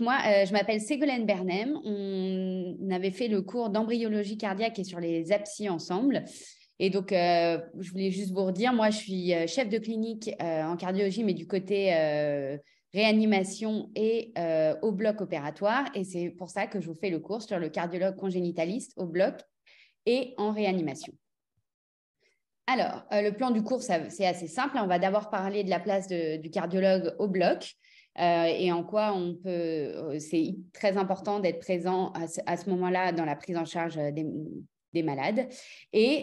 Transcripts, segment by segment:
moi, euh, je m'appelle Ségolène Bernem. On avait fait le cours d'embryologie cardiaque et sur les APSI ensemble. Et donc, euh, je voulais juste vous redire, moi, je suis euh, chef de clinique en cardiologie, mais du côté réanimation et au bloc opératoire. Et c'est pour ça que je vous fais le cours sur le cardiologue congénitaliste au bloc et en réanimation. Alors, le plan du cours, c'est assez simple. On va d'abord parler de la place du cardiologue au bloc. Euh, et en quoi on peut. Euh, c'est très important d'être présent à ce, moment-là dans la prise en charge euh, des, malades et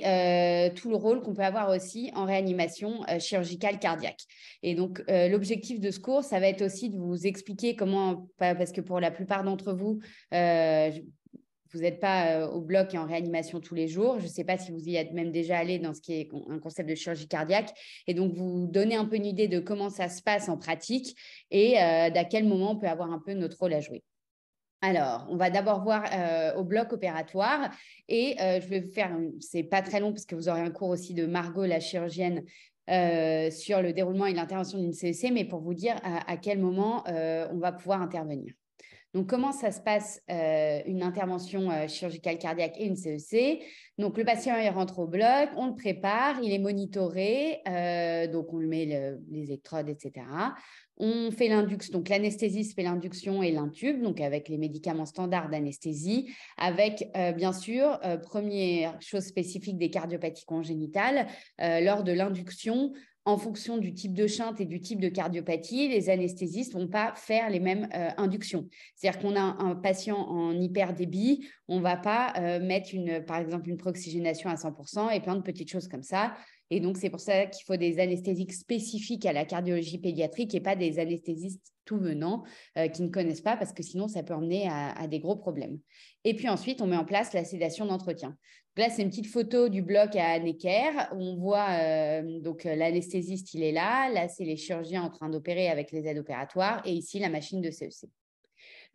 tout le rôle qu'on peut avoir aussi en réanimation chirurgicale cardiaque. Et donc, l'objectif de ce cours, ça va être aussi de vous expliquer comment, parce que pour la plupart d'entre vous, vous n'êtes pas euh, au bloc et en réanimation tous les jours. Je ne sais pas si vous y êtes même déjà allé dans ce qui est un concept de chirurgie cardiaque. Et donc, vous donnez un peu une idée de comment ça se passe en pratique et euh, d'à quel moment on peut avoir un peu notre rôle à jouer. Alors, on va d'abord voir euh, au bloc opératoire et je vais vous faire, c'est pas très long parce que vous aurez un cours aussi de Margot, la chirurgienne, sur le déroulement et l'intervention d'une CEC, e mais pour vous dire à quel moment on va pouvoir intervenir. Donc, comment ça se passe euh, une intervention euh, chirurgicale cardiaque et une CEC e Donc, le patient, il rentre au bloc, on le prépare, il est monitoré, euh, donc on lui met les électrodes, etc. On fait l'induction, donc l'anesthésiste fait l'induction et l'intube, donc avec les médicaments standards d'anesthésie, avec bien sûr, première chose spécifique des cardiopathies congénitales, lors de l'induction, en fonction du type de chinte et du type de cardiopathie, les anesthésistes vont pas faire les mêmes euh, inductions. C'est-à-dire qu'on a un patient en hyperdébit, on va pas euh, mettre une, par exemple une proxygénation à 100% et plein de petites choses comme ça. Et donc c'est pour ça qu'il faut des anesthésiques spécifiques à la cardiologie pédiatrique et pas des anesthésistes tout venant euh, qui ne connaissent pas parce que sinon ça peut emmener à, à, des gros problèmes. Et puis ensuite, on met en place la sédation d'entretien. Là, c'est une petite photo du bloc à Necker. On voit euh, donc euh, l'anesthésiste, il est là. Là, c'est les chirurgiens en train d'opérer avec les aides opératoires. Et ici, la machine de CEC. E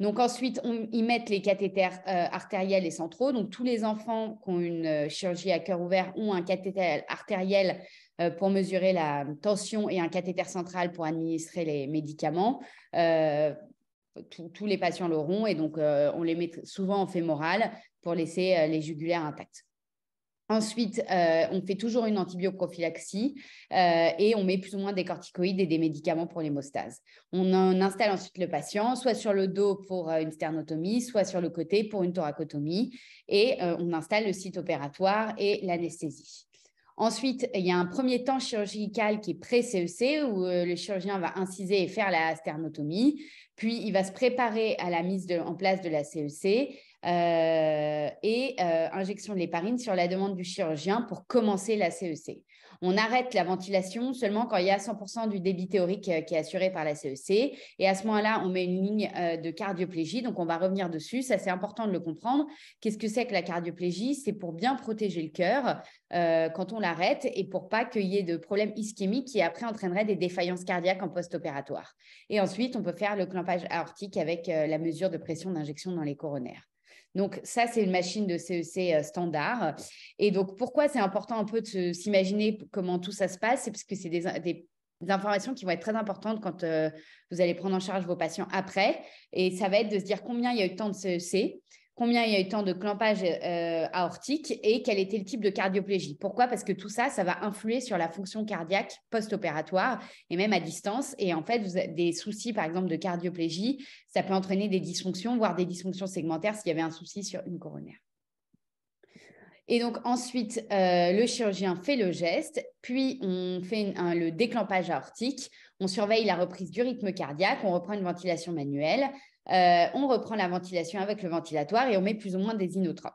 donc ensuite, on, ils mettent les cathéters euh, artériels et centraux. Donc tous les enfants qui ont une chirurgie à cœur ouvert ont un cathéter artériel pour mesurer la tension et un cathéter central pour administrer les médicaments. tous les patients l'auront et donc on les met souvent en fémoral pour laisser les jugulaires intactes. Ensuite, euh, on fait toujours une antibioprophylaxie euh, et on met plus ou moins des corticoïdes et des médicaments pour l'hémostase. On, installe ensuite le patient, soit sur le dos pour euh, une sternotomie, soit sur le côté pour une thoracotomie, et on installe le site opératoire et l'anesthésie. Ensuite, il y a un premier temps chirurgical qui est pré-CEC où le chirurgien va inciser et faire la sternotomie. Puis, il va se préparer à la mise en place de la CEC e euh, et euh, injection de l'héparine sur la demande du chirurgien pour commencer la CEC. E on arrête la ventilation seulement quand il y a 100% du débit théorique euh, qui est assuré par la CEC. E et à ce moment-là, on met une ligne de cardioplégie. Donc, on va revenir dessus. Ça, c'est important de le comprendre. Qu'est-ce que c'est que la cardioplégie C'est pour bien protéger le cœur quand on l'arrête et pour pas qu'il y ait de problèmes ischémiques qui après entraîneraient des défaillances cardiaques en post-opératoire. Et ensuite, on peut faire le clampage aortique avec la mesure de pression d'injection dans les coronaires. Donc ça, c'est une machine de CEC e euh, standard. Et donc pourquoi c'est important un peu de s'imaginer comment tout ça se passe C'est parce que c'est des, informations qui vont être très importantes quand euh, vous allez prendre en charge vos patients après. Et ça va être de se dire combien il y a eu de temps de CEC, e combien il y a eu temps de clampage euh, euh, aortique et quel était le type de cardioplégie. Pourquoi Parce que tout ça, ça va influer sur la fonction cardiaque post-opératoire et même à distance. Et en fait, des soucis, par exemple, de cardioplégie, ça peut entraîner des dysfonctions, voire des dysfonctions segmentaires s'il y avait un souci sur une coronaire. Et donc ensuite, euh, le chirurgien fait le geste, puis on fait le déclampage aortique, on surveille la reprise du rythme cardiaque, on reprend une ventilation manuelle, euh, on reprend la ventilation avec le ventilatoire et on met plus ou moins des inotropes.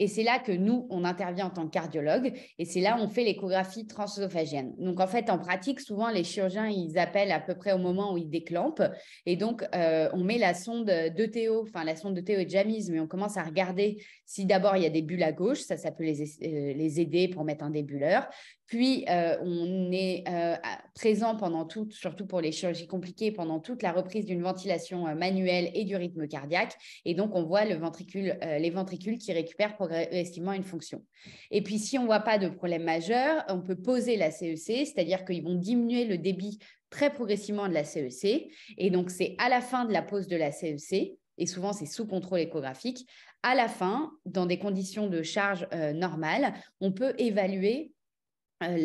Et c'est là que nous, on intervient en tant que cardiologue et c'est là on fait l'échographie transœsophagienne. Donc, en fait, en pratique, souvent, les chirurgiens, ils appellent à peu près au moment où ils déclampent. Et donc, euh, on met la sonde de Théo, enfin, la sonde de Théo est mise, mais on commence à regarder si d'abord il y a des bulles à gauche, ça, ça peut les, euh, les aider pour mettre un débuleur. Puis, euh, on est euh, présent pendant tout, surtout pour les chirurgies compliquées, pendant toute la reprise d'une ventilation euh, manuelle et du rythme cardiaque. Et donc, on voit le ventricule, les ventricules qui récupèrent progressivement une fonction. Et puis, si on ne voit pas de problème majeur, on peut poser la CEC, e c'est-à-dire qu'ils vont diminuer le débit très progressivement de la CEC. E et donc, c'est à la fin de la pose de la CEC, e et souvent c'est sous contrôle échographique, à la fin, dans des conditions de charge normales, on peut évaluer euh,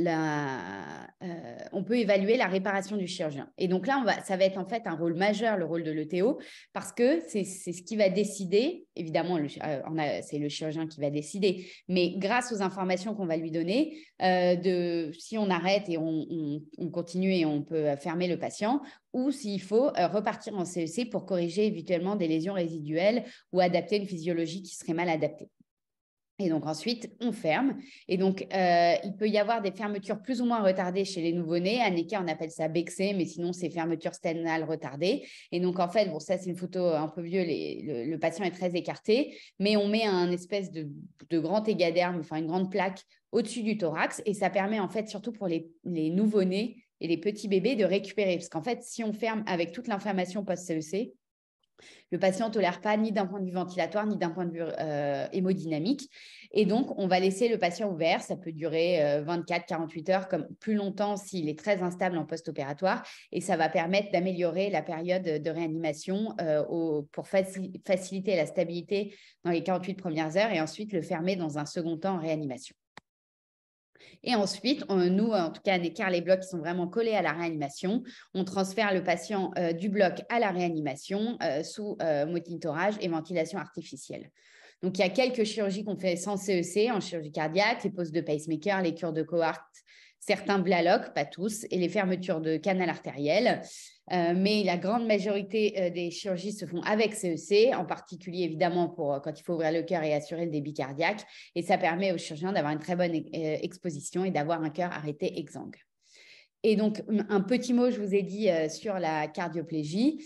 euh, on peut évaluer la réparation du chirurgien. Et donc là, ça va être en fait un rôle majeur, le rôle de l'ETO, parce que c'est ce qui va décider, évidemment, euh, c'est le chirurgien qui va décider, mais grâce aux informations qu'on va lui donner, de, si on arrête et on, on, continue et on peut fermer le patient, ou s'il faut repartir en CEC e pour corriger éventuellement des lésions résiduelles ou adapter une physiologie qui serait mal adaptée. Et donc ensuite, on ferme. Et donc, euh, il peut y avoir des fermetures plus ou moins retardées chez les nouveau-nés. À Necker, on appelle ça Bexé, mais sinon, c'est fermeture sténale retardée. Et donc, en fait, bon, ça, c'est une photo un peu vieux. le, patient est très écarté, mais on met un espèce de, grand égaderme, enfin une grande plaque au-dessus du thorax. Et ça permet, en fait, surtout pour les, nouveaux nés et les petits bébés, de récupérer. Parce qu'en fait, si on ferme avec toute l'inflammation post-CEC, le patient ne tolère pas ni d'un point de vue ventilatoire, ni d'un point de vue euh, hémodynamique. Et donc, on va laisser le patient ouvert. Ça peut durer 24, euh, 48 heures, comme plus longtemps s'il est très instable en post-opératoire. Et ça va permettre d'améliorer la période de réanimation euh, pour faciliter la stabilité dans les 48 premières heures et ensuite le fermer dans un second temps en réanimation. Et ensuite, nous, en tout cas, on écarte les blocs qui sont vraiment collés à la réanimation. On transfère le patient euh, du bloc à la réanimation euh, sous euh, et ventilation artificielle. Donc, il y a quelques chirurgies qu'on fait sans CEC, e en chirurgie cardiaque, les poses de pacemaker, les cures de cohorte, certains blalocs, pas tous, et les fermetures de canal artériel. Euh, mais la grande majorité euh, des chirurgies se font avec CEC, e en particulier évidemment pour euh, quand il faut ouvrir le cœur et assurer le débit cardiaque. Et ça permet aux chirurgiens d'avoir une très bonne exposition et d'avoir un cœur arrêté exsangue. Et donc, un petit mot, je vous ai dit sur la cardioplégie.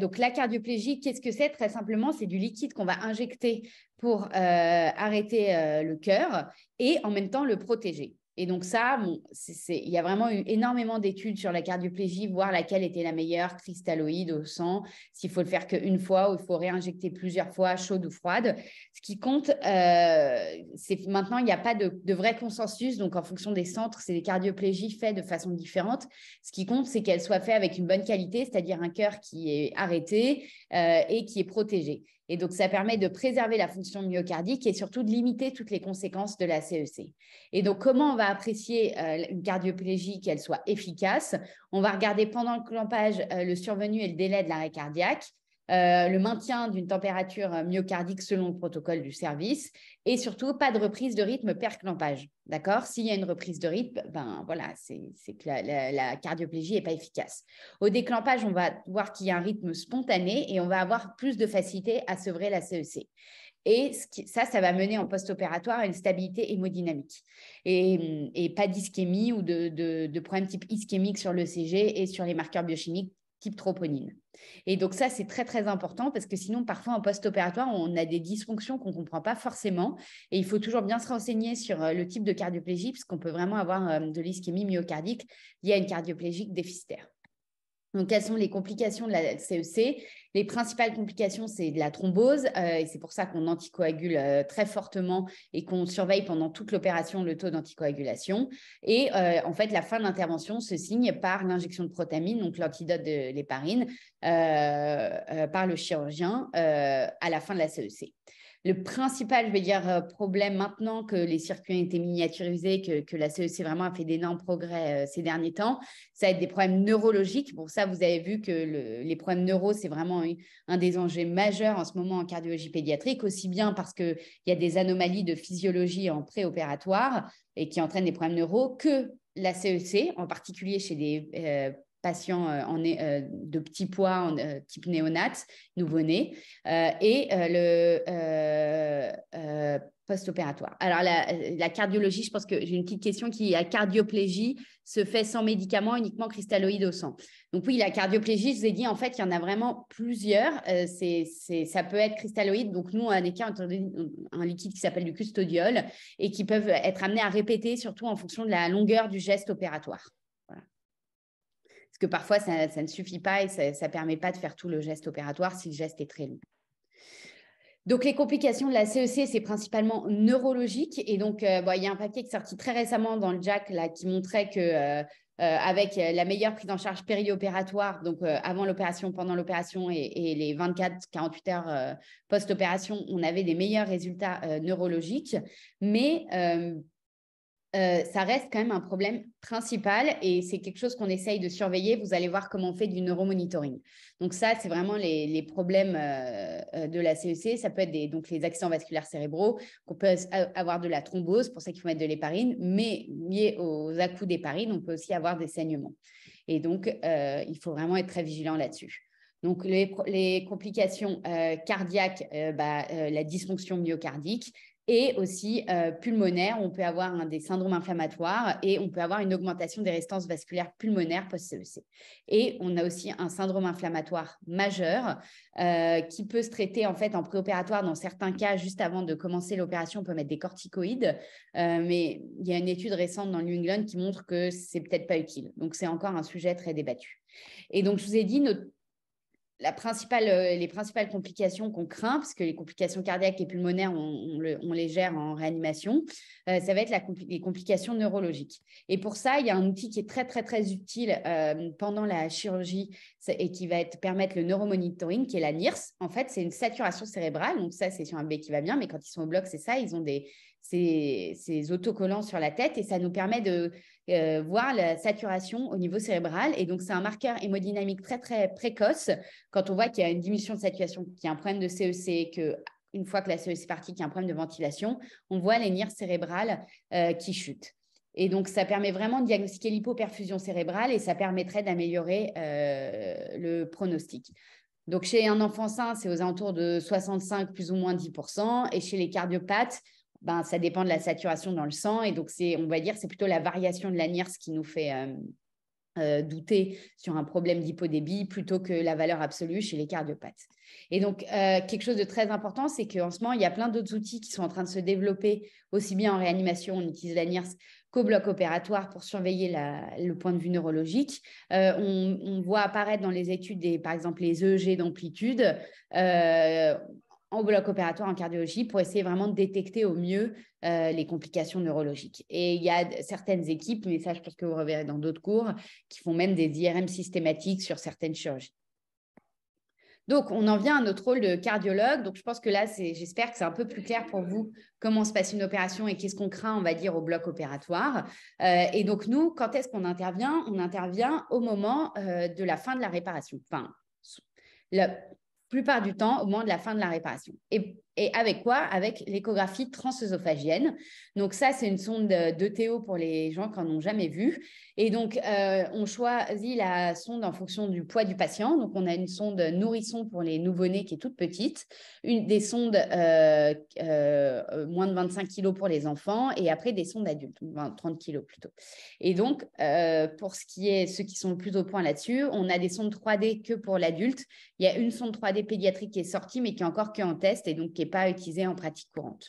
donc, la cardioplégie, qu'est-ce que c'est Très simplement, c'est du liquide qu'on va injecter pour arrêter le cœur et en même temps le protéger. Et donc ça, il y a vraiment eu énormément d'études sur la cardioplégie, voir laquelle était la meilleure, cristalloïde au sang, s'il faut le faire qu'une fois ou il faut réinjecter plusieurs fois, chaude ou froide. Ce qui compte, euh, c'est maintenant, il n'y a pas de, vrai consensus. Donc en fonction des centres, c'est des cardioplégies faites de façon différente. Ce qui compte, c'est qu'elles soient faites avec une bonne qualité, c'est-à-dire un cœur qui est arrêté euh, et qui est protégé. Et donc, ça permet de préserver la fonction myocardique et surtout de limiter toutes les conséquences de la CEC. E et donc, comment on va apprécier euh, une cardioplégie, qu'elle soit efficace On va regarder pendant le clampage euh, le survenu et le délai de l'arrêt cardiaque. Euh, le maintien d'une température myocardique selon le protocole du service et surtout pas de reprise de rythme perclampage. D'accord S'il y a une reprise de rythme, ben voilà, c'est que la, cardioplégie n'est pas efficace. Au déclampage, on va voir qu'il y a un rythme spontané et on va avoir plus de facilité à sevrer la CEC. E et ça, ça va mener en post-opératoire à une stabilité hémodynamique et, pas d'ischémie ou de, de, problèmes type ischémique sur le CG et sur les marqueurs biochimiques type troponine. Et donc ça, c'est très très important parce que sinon, parfois en post-opératoire, on a des dysfonctions qu'on ne comprend pas forcément. Et il faut toujours bien se renseigner sur euh, le type de cardioplégie qu'on peut vraiment avoir euh, de l'ischémie myocardique liée à une cardioplégie déficitaire. Donc, quelles sont les complications de la CEC e Les principales complications, c'est de la thrombose, euh, et c'est pour ça qu'on anticoagule euh, très fortement et qu'on surveille pendant toute l'opération le taux d'anticoagulation. Et euh, en fait, la fin de l'intervention se signe par l'injection de protamine, donc l'antidote de l'héparine, par le chirurgien à la fin de la CEC. E le principal, je vais dire, euh, problème maintenant que les circuits ont été miniaturisés, que, la CEC e vraiment a fait d'énormes progrès euh, ces derniers temps, ça va être des problèmes neurologiques. Pour ça, vous avez vu que les problèmes neuro, c'est vraiment un des enjeux majeurs en ce moment en cardiologie pédiatrique, aussi bien parce qu'il y a des anomalies de physiologie en préopératoire et qui entraînent des problèmes neuro, que la CEC, e en particulier chez des euh, patients euh, en, euh, de petit poids en, euh, type néonat, nouveau-né, et le post-opératoire. Alors, la, cardiologie, je pense que j'ai une petite question qui la cardioplégie se fait sans médicaments, uniquement cristalloïde au sang. Donc, oui, la cardioplégie, je vous ai dit, en fait, il y en a vraiment plusieurs. c'est, ça peut être cristalloïde. Donc, nous, on a un liquide qui s'appelle du custodiol et qui peuvent être amenés à répéter, surtout en fonction de la longueur du geste opératoire que parfois, ça, ne suffit pas et ça ne permet pas de faire tout le geste opératoire si le geste est très long. Donc, les complications de la CEC, e c'est principalement neurologique. Et donc, euh, il y a un papier qui est sorti très récemment dans le JAC là, qui montrait que euh, euh, avec la meilleure prise en charge périopératoire, donc avant l'opération, pendant l'opération et, les 24-48 heures post-opération, on avait des meilleurs résultats neurologiques. Mais euh, ça reste quand même un problème principal et c'est quelque chose qu'on essaye de surveiller. Vous allez voir comment on fait du neuromonitoring. Donc ça, c'est vraiment les, problèmes euh, euh, de la CEC. E ça peut être donc les accidents vasculaires cérébraux, qu'on peut avoir de la thrombose, pour ça qu'il faut mettre de l'héparine, mais lié aux accoups d'héparine, on peut aussi avoir des saignements. Et donc, il faut vraiment être très vigilant là-dessus. Donc, les, complications cardiaques, bah, la dysfonction myocardique, et aussi euh, pulmonaire. On peut avoir des syndromes inflammatoires et on peut avoir une augmentation des résistances vasculaires pulmonaires post-CEC. Et on a aussi un syndrome inflammatoire majeur euh, qui peut se traiter en fait en préopératoire. Dans certains cas, juste avant de commencer l'opération, on peut mettre des corticoïdes, euh, mais il y a une étude récente dans New England qui montre que c'est peut-être pas utile. Donc c'est encore un sujet très débattu. Et donc je vous ai dit notre euh, les principales complications qu'on craint, parce que les complications cardiaques et pulmonaires, on, les gère en réanimation, euh, ça va être les complications neurologiques. Et pour ça, il y a un outil qui est très, très, très utile euh, pendant la chirurgie et qui va permettre le neuromonitoring, qui est la NIRS. En fait, c'est une saturation cérébrale. Donc ça, c'est sur un B qui va bien, mais quand ils sont au bloc, c'est ça, ils ont des, ces autocollants sur la tête et ça nous permet de euh, voir la saturation au niveau cérébral. Et donc, c'est un marqueur hémodynamique très, très précoce. Quand on voit qu'il y a une diminution de saturation, qu'il y a un problème de CEC, e que une fois que la CEC e est partie, qu'il y a un problème de ventilation, on voit les nerfs cérébrales euh, qui chutent. Et donc, ça permet vraiment de diagnostiquer l'hypoperfusion cérébrale et ça permettrait d'améliorer euh, le pronostic. Donc, chez un enfant sain, c'est aux alentours de 65 plus ou moins 10 et chez les cardiopathes, ben, ça dépend de la saturation dans le sang. Et donc, c'est, on va dire, c'est plutôt la variation de la NIRS qui nous fait euh, euh, douter sur un problème d'hypodébit plutôt que la valeur absolue chez les cardiopathes. Et donc, euh, quelque chose de très important, c'est qu'en ce moment, il y a plein d'autres outils qui sont en train de se développer, aussi bien en réanimation, on utilise la NIRS qu'au bloc opératoire pour surveiller le point de vue neurologique. on, voit apparaître dans les études, des, par exemple, les EEG d'amplitude. Euh, en bloc opératoire en cardiologie pour essayer vraiment de détecter au mieux euh, les complications neurologiques. Et il y a certaines équipes, mais ça je pense que vous reverrez dans d'autres cours, qui font même des IRM systématiques sur certaines chirurgies. Donc, on en vient à notre rôle de cardiologue. Donc, je pense que là, j'espère que c'est un peu plus clair pour vous comment se passe une opération et qu'est-ce qu'on craint, on va dire, au bloc opératoire. Euh, et donc, nous, quand est-ce qu'on intervient On intervient au moment euh, de la fin de la réparation. Enfin, le, plupart du temps au moment de la fin de la réparation. Et et avec quoi Avec l'échographie transœsophagienne. Donc ça, c'est une sonde de Théo pour les gens qui n'en ont jamais vu. Et donc, euh, on choisit la sonde en fonction du poids du patient. Donc, on a une sonde nourrisson pour les nouveau-nés qui est toute petite, une, des sondes euh, euh, moins de 25 kg pour les enfants et après des sondes adultes, 30 kg plutôt. Et donc, pour ce qui est ceux qui sont le plus au point là-dessus, on a des sondes 3D que pour l'adulte. Il y a une sonde 3D pédiatrique qui est sortie, mais qui est encore que en test et donc qui pas utilisé en pratique courante.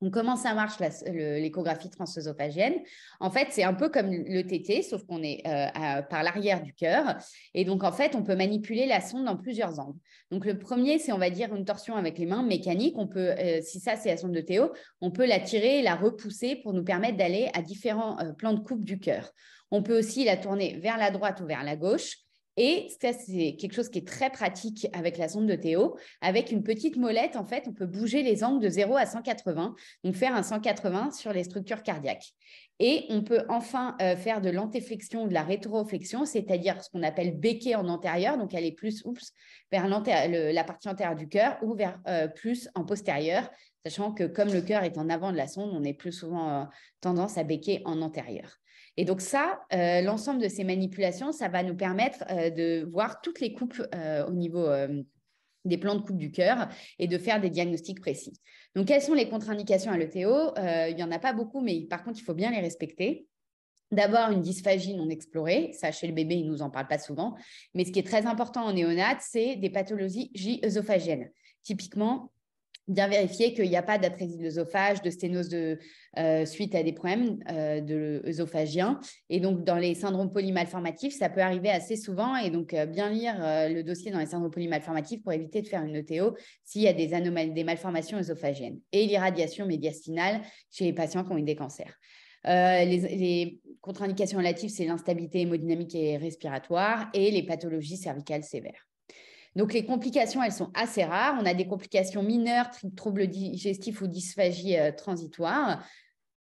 On comment ça marche l'échographie transœsophagienne En fait, c'est un peu comme le TT, sauf qu'on est euh, par l'arrière du cœur. Et donc, en fait, on peut manipuler la sonde dans plusieurs angles. Donc, le premier, c'est, on va dire, une torsion avec les mains mécaniques On peut, euh, si ça, c'est la sonde de Théo, on peut la tirer et la repousser pour nous permettre d'aller à différents euh, plans de coupe du cœur. On peut aussi la tourner vers la droite ou vers la gauche. Et ça, c'est quelque chose qui est très pratique avec la sonde de Théo. Avec une petite molette, en fait, on peut bouger les angles de 0 à 180, donc faire un 180 sur les structures cardiaques. Et on peut enfin euh, faire de l'antéflexion ou de la rétroflexion, c'est-à-dire ce qu'on appelle béquer en antérieur, donc aller plus vers la partie antérieure du cœur ou vers euh, plus en postérieur, sachant que comme le cœur est en avant de la sonde, on est plus souvent euh, tendance à béquer en antérieur. Et donc ça, euh, l'ensemble de ces manipulations, ça va nous permettre euh, de voir toutes les coupes euh, au niveau des plans de coupe du cœur et de faire des diagnostics précis. Donc quelles sont les contre-indications à l'ETO Il n'y en a pas beaucoup, mais par contre, il faut bien les respecter. D'abord, une dysphagie non explorée. Ça, chez le bébé, il ne nous en parle pas souvent. Mais ce qui est très important en néonate, c'est des pathologies j Typiquement, bien vérifier qu'il n'y a pas d'atrésie de l'œsophage, de sténose euh, suite à des problèmes euh, de l'œsophagien. Et donc, dans les syndromes polymalformatifs, ça peut arriver assez souvent. Et donc, euh, bien lire le dossier dans les syndromes polymalformatifs pour éviter de faire une ETO s'il y a des, anomalies, des malformations œsophagiennes. Et l'irradiation médiastinale chez les patients qui ont eu des cancers. les, les contre-indications relatives, c'est l'instabilité hémodynamique et respiratoire et les pathologies cervicales sévères. Donc les complications, elles sont assez rares. On a des complications mineures, troubles digestifs ou dysphagie euh, transitoire.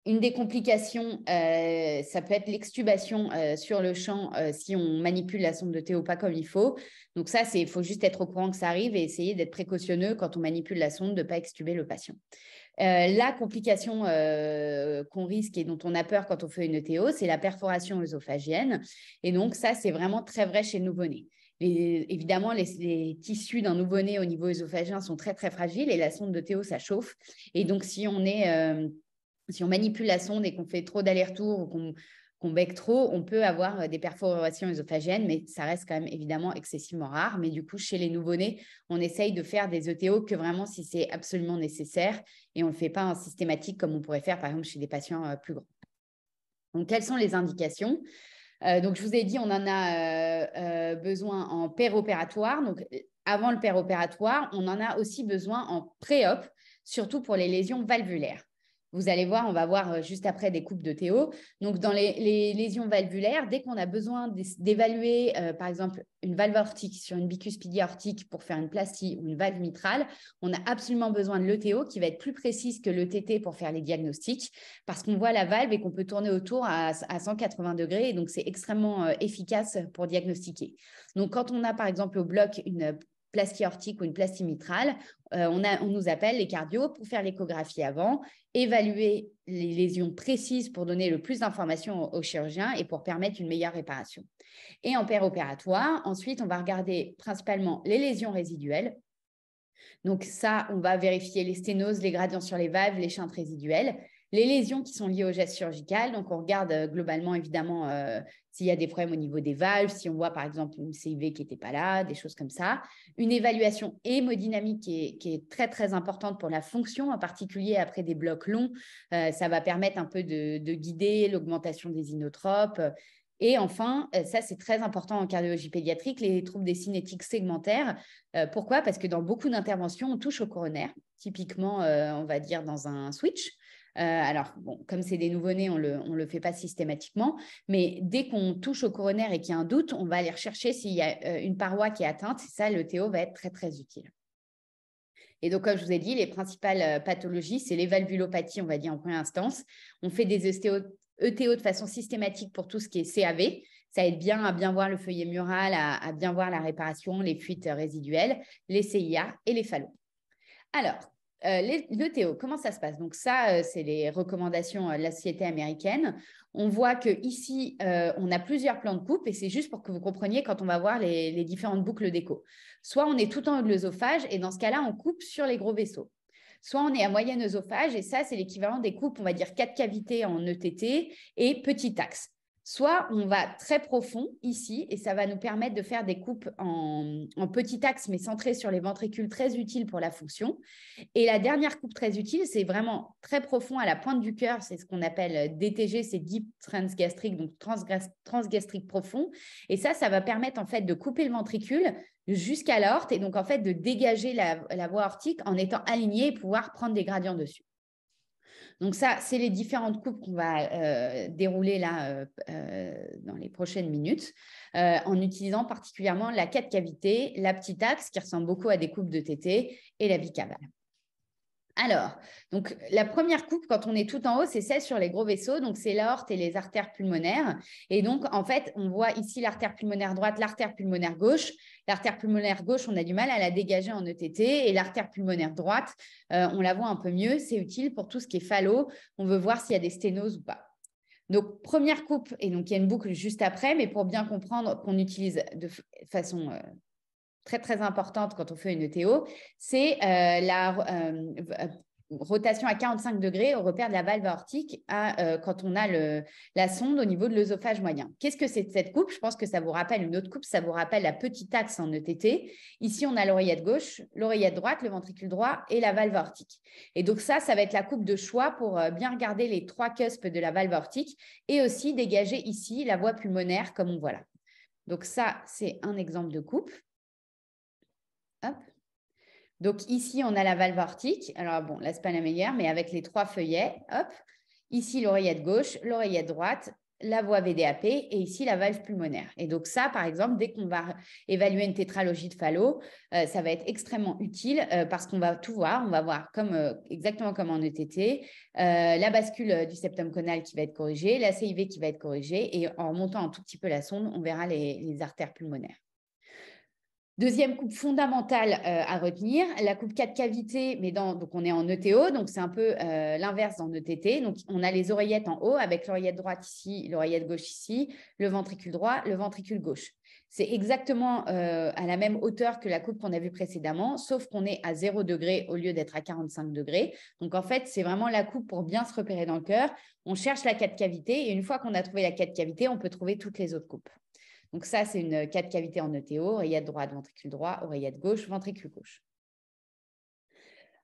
Une des complications, euh, ça peut être l'extubation euh, sur le champ si on manipule la sonde de Théo pas comme il faut. Donc ça, il faut juste être au courant que ça arrive et essayer d'être précautionneux quand on manipule la sonde, de ne pas extuber le patient. la complication qu'on risque et dont on a peur quand on fait une ETO, c'est la perforation œsophagienne. Et donc ça, c'est vraiment très vrai chez nouveau nés évidemment, les, tissus d'un nouveau-né au niveau œsophagien sont très très fragiles et la sonde de Théo, ça chauffe. Et donc, si on euh, si on manipule la sonde et qu'on fait trop d'aller-retour ou qu'on qu'on trop, on peut avoir euh, des perforations œsophagiennes, mais ça reste quand même évidemment excessivement rare. Mais du coup, chez les nouveau-nés, on essaye de faire des ETO que vraiment si c'est absolument nécessaire et on ne le fait pas en systématique comme on pourrait faire par exemple chez des patients euh, plus grands. Donc, quelles sont les indications euh, donc, je vous ai dit, on en a euh, euh, besoin en péropératoire. Donc, avant le péropératoire, on en a aussi besoin en pré-op, surtout pour les lésions valvulaires. Vous allez voir, on va voir euh, juste après des coupes de Théo. Donc, dans les, lésions valvulaires, dès qu'on a besoin d'évaluer, euh, par exemple, une valve aortique sur une bicuspidie aortique pour faire une plastie ou une valve mitrale, on a absolument besoin de l'ETO qui va être plus précise que l'ETT pour faire les diagnostics parce qu'on voit la valve et qu'on peut tourner autour à, 180 degrés. donc, c'est extrêmement euh, efficace pour diagnostiquer. Donc, quand on a, par exemple, au bloc une plastie aortique ou une plastie mitrale, euh, on, nous appelle les cardio pour faire l'échographie avant, évaluer les lésions précises pour donner le plus d'informations aux chirurgiens et pour permettre une meilleure réparation. Et en opératoire, ensuite, on va regarder principalement les lésions résiduelles. Donc ça, on va vérifier les sténoses, les gradients sur les valves, les chintes résiduelles les lésions qui sont liées au geste chirurgical. Donc, on regarde euh, globalement, évidemment, euh, s'il y a des problèmes au niveau des valves, si on voit par exemple une CIV qui n'était pas là, des choses comme ça. Une évaluation hémodynamique qui est, très très importante pour la fonction, en particulier après des blocs longs. Euh, ça va permettre un peu de, guider l'augmentation des inotropes. Et enfin, euh, ça c'est très important en cardiologie pédiatrique, les troubles des cinétiques segmentaires. Euh, pourquoi Parce que dans beaucoup d'interventions, on touche au coronaire, typiquement on va dire dans un switch. Euh, alors, bon, comme c'est des nouveau-nés, on le, ne le fait pas systématiquement, mais dès qu'on touche au coronaire et qu'il y a un doute, on va aller rechercher s'il y a euh, une paroi qui est atteinte. ça, le va être très, très utile. Et donc, comme je vous ai dit, les principales euh, pathologies, c'est les valvulopathies, on va dire en première instance. On fait des ETO e de façon systématique pour tout ce qui est CAV. Ça aide bien à bien voir le feuillet mural, à, à bien voir la réparation, les fuites résiduelles, les CIA et les phallos. Alors, euh, L'ETO, le comment ça se passe Donc ça, euh, c'est les recommandations euh, de la société américaine. On voit que ici, on a plusieurs plans de coupe et c'est juste pour que vous compreniez quand on va voir les, différentes boucles d'écho. Soit on est tout en l'œsophage, et dans ce cas-là, on coupe sur les gros vaisseaux. Soit on est à moyenne œsophage et ça, c'est l'équivalent des coupes, on va dire quatre cavités en ETT et petit axe. Soit on va très profond ici et ça va nous permettre de faire des coupes en, petit axe, mais centrées sur les ventricules très utiles pour la fonction. Et la dernière coupe très utile, c'est vraiment très profond à la pointe du cœur. C'est ce qu'on appelle euh, DTG, c'est deep transgastrique, donc transgastrique profond. Et ça, ça va permettre en fait de couper le ventricule jusqu'à l'aorte et donc en fait de dégager la, voie aortique en étant aligné et pouvoir prendre des gradients dessus. Donc ça, c'est les différentes coupes qu'on va euh, dérouler là euh, euh, dans les prochaines minutes, en utilisant particulièrement la 4 cavité, la petite axe qui ressemble beaucoup à des coupes de TT et la bicavale. Alors, donc la première coupe quand on est tout en haut, c'est celle sur les gros vaisseaux, donc c'est l'aorte et les artères pulmonaires. Et donc en fait, on voit ici l'artère pulmonaire droite, l'artère pulmonaire gauche. L'artère pulmonaire gauche, on a du mal à la dégager en ETT, et l'artère pulmonaire droite, euh, on la voit un peu mieux. C'est utile pour tout ce qui est phallo. On veut voir s'il y a des sténoses ou pas. Donc, première coupe, et donc il y a une boucle juste après, mais pour bien comprendre qu'on utilise de façon euh, très très importante quand on fait une ETO, c'est euh, la euh, euh, rotation à 45 degrés au repère de la valve aortique quand on a la sonde au niveau de l'œsophage moyen. Qu'est-ce que c'est de cette coupe Je pense que ça vous rappelle une autre coupe, ça vous rappelle la petite axe en ETT. Ici, on a l'oreillette gauche, l'oreillette droite, le ventricule droit et la valve aortique. Et donc ça, ça va être la coupe de choix pour bien regarder les trois cusps de la valve aortique et aussi dégager ici la voie pulmonaire comme on voit là. Donc ça, c'est un exemple de coupe. Hop. Donc ici, on a la valve aortique. Alors bon, là, ce pas la meilleure, mais avec les trois feuillets, hop. Ici, l'oreillette gauche, l'oreillette droite, la voie VDAP et ici la valve pulmonaire. Et donc ça, par exemple, dès qu'on va évaluer une tétralogie de Fallot, euh, ça va être extrêmement utile euh, parce qu'on va tout voir. On va voir comme, euh, exactement comme en ETT, la bascule du septum conal qui va être corrigée, la CIV qui va être corrigée et en montant un tout petit peu la sonde, on verra les artères pulmonaires. Deuxième coupe fondamentale euh, à retenir, la coupe 4 cavités, mais dans, donc on est en ETO, donc c'est un peu euh, l'inverse en ETT. Donc on a les oreillettes en haut avec l'oreillette droite ici, l'oreillette gauche ici, le ventricule droit, le ventricule gauche. C'est exactement euh, à la même hauteur que la coupe qu'on a vue précédemment, sauf qu'on est à 0 degré au lieu d'être à 45 degrés. Donc en fait, c'est vraiment la coupe pour bien se repérer dans le cœur. On cherche la 4 cavités et une fois qu'on a trouvé la 4 cavités, on peut trouver toutes les autres coupes. Donc ça, c'est une quatre cavités en ETO, oreillette droite, ventricule droit, oreillette gauche, ventricule gauche.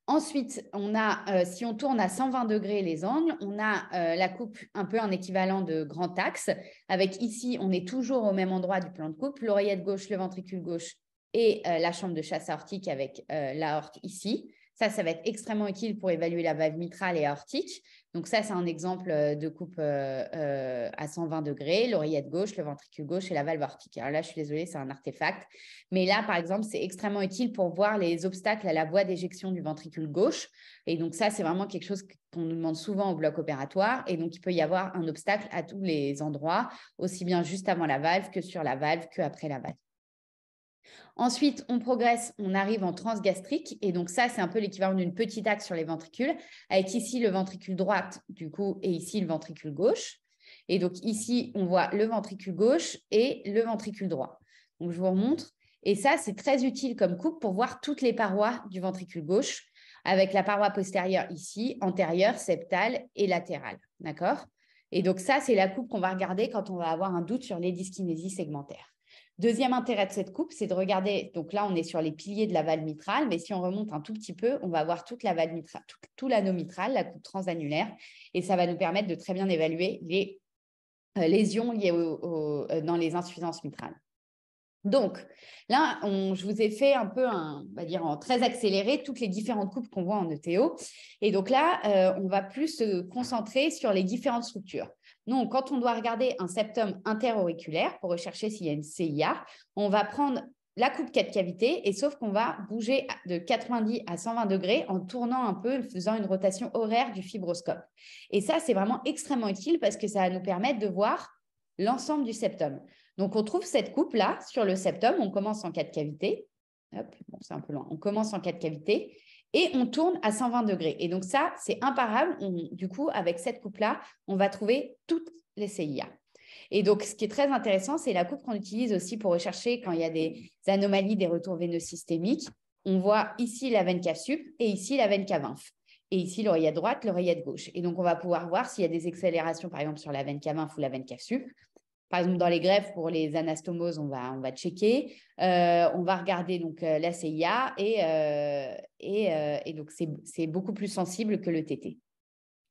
Ensuite, on a, euh, si on tourne à 120 degrés les angles, on a euh, la coupe un peu en équivalent de grand axe, avec ici, on est toujours au même endroit du plan de coupe, l'oreillette gauche, le ventricule gauche et euh, la chambre de chasse aortique avec l'aorte ici. Ça, ça va être extrêmement utile pour évaluer la valve mitrale et aortique. Donc ça, c'est un exemple euh, de coupe euh, euh, à 120 degrés, l'oreillette gauche, le ventricule gauche et la valve ortique. Alors là, je suis désolée, c'est un artefact. Mais là, par exemple, c'est extrêmement utile pour voir les obstacles à la voie d'éjection du ventricule gauche. Et donc ça, c'est vraiment quelque chose qu'on nous demande souvent au bloc opératoire. Et donc, il peut y avoir un obstacle à tous les endroits, aussi bien juste avant la valve que sur la valve que après la valve. Ensuite, on progresse, on arrive en transgastrique. Et donc, ça, c'est un peu l'équivalent d'une petite axe sur les ventricules, avec ici le ventricule droite, du coup, et ici le ventricule gauche. Et donc, ici, on voit le ventricule gauche et le ventricule droit. Donc, je vous remontre. Et ça, c'est très utile comme coupe pour voir toutes les parois du ventricule gauche, avec la paroi postérieure ici, antérieure, septale et latérale. D'accord Et donc, ça, c'est la coupe qu'on va regarder quand on va avoir un doute sur les dyskinésies segmentaires. Deuxième intérêt de cette coupe, c'est de regarder, donc là on est sur les piliers de la valve mitrale, mais si on remonte un tout petit peu, on va voir toute la valve mitrale, tout, l'anneau mitral, la coupe transannulaire, et ça va nous permettre de très bien évaluer les euh, lésions liées euh, dans les insuffisances mitrales. Donc, là, je vous ai fait un peu, un, on va dire, en très accéléré, toutes les différentes coupes qu'on voit en ETO. Et donc là, euh, on va plus se concentrer sur les différentes structures. Non, quand on doit regarder un septum interauriculaire pour rechercher s'il y a une CIA, on va prendre la coupe quatre cavités et sauf qu'on va bouger de 90 à 120 degrés en tournant un peu, faisant une rotation horaire du fibroscope. Et ça, c'est vraiment extrêmement utile parce que ça va nous permettre de voir l'ensemble du septum. Donc, on trouve cette coupe-là sur le septum. On commence en quatre cavités. c'est un peu loin. On commence en 4 cavités et on tourne à 120 degrés. Et donc ça, c'est imparable. du coup, avec cette coupe-là, on va trouver toutes les CIA. Et donc, ce qui est très intéressant, c'est la coupe qu'on utilise aussi pour rechercher quand il y a des anomalies des retours veineux systémiques. On voit ici la veine cave sup et ici la veine cave inf Et ici, l'oreillette droite, l'oreillette gauche. Et donc, on va pouvoir voir s'il y a des accélérations, par exemple, sur la veine cave inf ou la veine cave sup par exemple, dans les greffes, pour les anastomoses, on va, on va checker. Euh, on va regarder donc euh, la CIA et, euh, et, donc c'est beaucoup plus sensible que le TT.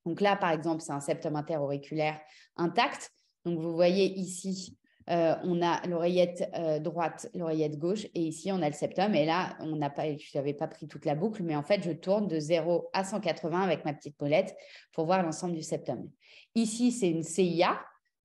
Donc là, par exemple, c'est un septum interauriculaire intact. Donc vous voyez ici, on a l'oreillette droite, l'oreillette gauche et ici on a le septum. Et là, on n'a pas, je n'avais pas pris toute la boucle, mais en fait, je tourne de 0 à 180 avec ma petite molette pour voir l'ensemble du septum. Ici, c'est une CIA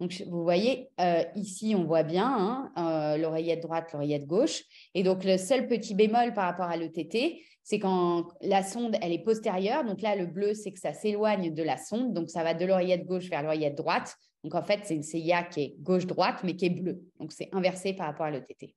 donc, vous voyez, euh, ici, on voit bien hein, euh, l'oreillette droite, l'oreillette gauche. Et donc, le seul petit bémol par rapport à l'ETT, c'est quand la sonde, elle est postérieure. Donc là, le bleu, c'est que ça s'éloigne de la sonde. Donc, ça va de l'oreillette gauche vers l'oreillette droite. Donc, en fait, c'est une CIA qui est gauche-droite, mais qui est bleue. Donc, c'est inversé par rapport à l'ETT.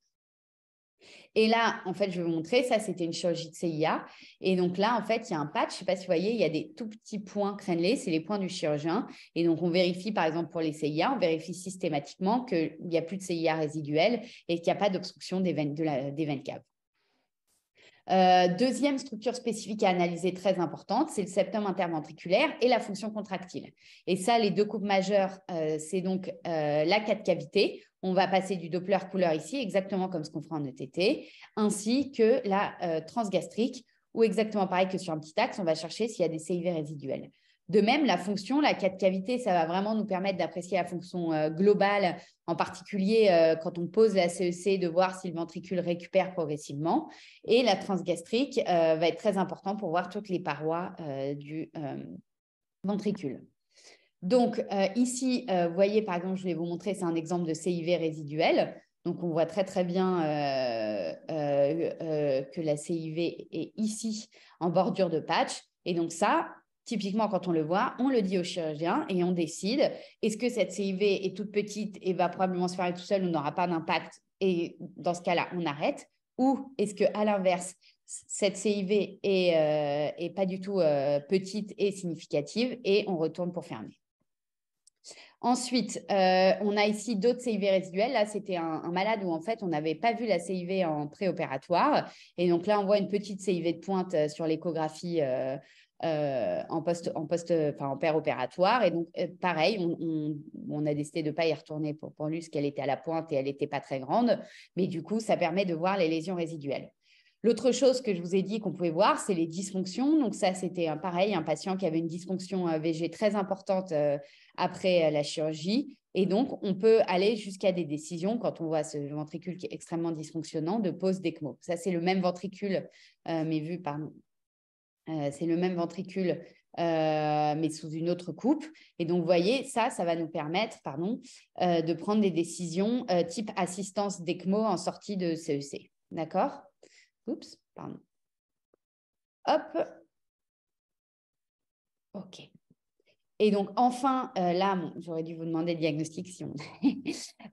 Et là, en fait, je vais vous montrer, ça, c'était une chirurgie de CIA. Et donc là, en fait, il y a un patch, je ne sais pas si vous voyez, il y a des tout petits points crénelés, c'est les points du chirurgien. Et donc, on vérifie, par exemple, pour les CIA, on vérifie systématiquement qu'il n'y a plus de CIA résiduelle et qu'il n'y a pas d'obstruction des veines, des caves. Euh, deuxième structure spécifique à analyser très importante, c'est le septum interventriculaire et la fonction contractile. Et ça, les deux coupes majeures, euh, c'est donc euh, la quatre cavités. On va passer du Doppler couleur ici, exactement comme ce qu'on fera en ETT, ainsi que la transgastrique, ou exactement pareil que sur un petit axe, on va chercher s'il y a des CIV résiduels. De même, la fonction, la 4 cavités, ça va vraiment nous permettre d'apprécier la fonction euh, globale, en particulier euh, quand on pose la CEC, e de voir si le ventricule récupère progressivement. Et la transgastrique euh, va être très important pour voir toutes les parois du ventricule. Donc ici, vous voyez par exemple, je vais vous montrer, c'est un exemple de CIV résiduel. Donc on voit très très bien que la CIV est ici en bordure de patch. Et donc ça, Typiquement, quand on le voit, on le dit au chirurgien et on décide est-ce que cette CIV est toute petite et va probablement se faire tout seul ou n'aura pas d'impact Et dans ce cas-là, on arrête. Ou est-ce que, à l'inverse, cette CIV euh, est, pas du tout euh, petite et significative et on retourne pour fermer. Ensuite, euh, on a ici d'autres CIV résiduelles. Là, c'était un, malade où en fait, on n'avait pas vu la CIV en préopératoire. Et donc là, on voit une petite CIV de pointe sur l'échographie euh, en poste en poste en père opératoire. Et donc, euh, pareil, on, a décidé de ne pas y retourner pour ce qu'elle était à la pointe et elle n'était pas très grande. Mais du coup, ça permet de voir les lésions résiduelles. L'autre chose que je vous ai dit qu'on pouvait voir, c'est les dysfonctions. Donc ça, c'était un, pareil, un patient qui avait une dysfonction euh, VG très importante après la chirurgie. Et donc, on peut aller jusqu'à des décisions, quand on voit ce ventricule qui est extrêmement dysfonctionnant, de pose d'ECMO. Ça, c'est le même ventricule, mais vu par, euh, c'est le même ventricule, euh, mais sous une autre coupe. Et donc, vous voyez, ça, ça va nous permettre pardon, euh, de prendre des décisions type assistance d'ECMO en sortie de CEC. E D'accord Oups, pardon. Hop. OK. Et donc, enfin, euh, là, j'aurais dû vous demander le diagnostic si on.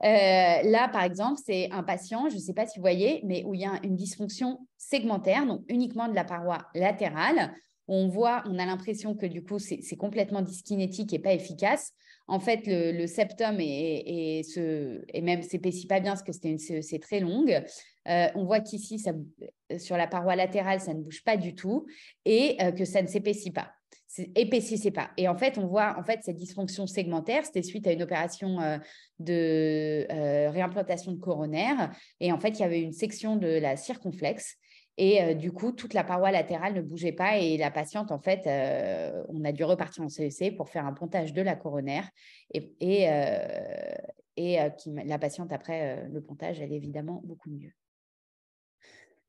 Euh, là, par exemple, c'est un patient, je ne sais pas si vous voyez, mais où il y a une dysfonction segmentaire, donc uniquement de la paroi latérale. On voit, on a l'impression que du coup, c'est complètement dyskinétique et pas efficace. En fait, le, septum et, et, même s'épaissit pas bien parce que c'était une très longue. Euh, on voit qu'ici, sur la paroi latérale, ça ne bouge pas du tout et que ça ne s'épaissit pas épaississez pas. Et en fait, on voit en fait cette dysfonction segmentaire, c'était suite à une opération euh, de euh, réimplantation de coronaire. Et en fait, il y avait une section de la circonflexe. Et euh, du coup, toute la paroi latérale ne bougeait pas. Et la patiente, en fait, on a dû repartir en CEC e pour faire un pontage de la coronaire. Et, la patiente, après le pontage, elle est évidemment beaucoup mieux.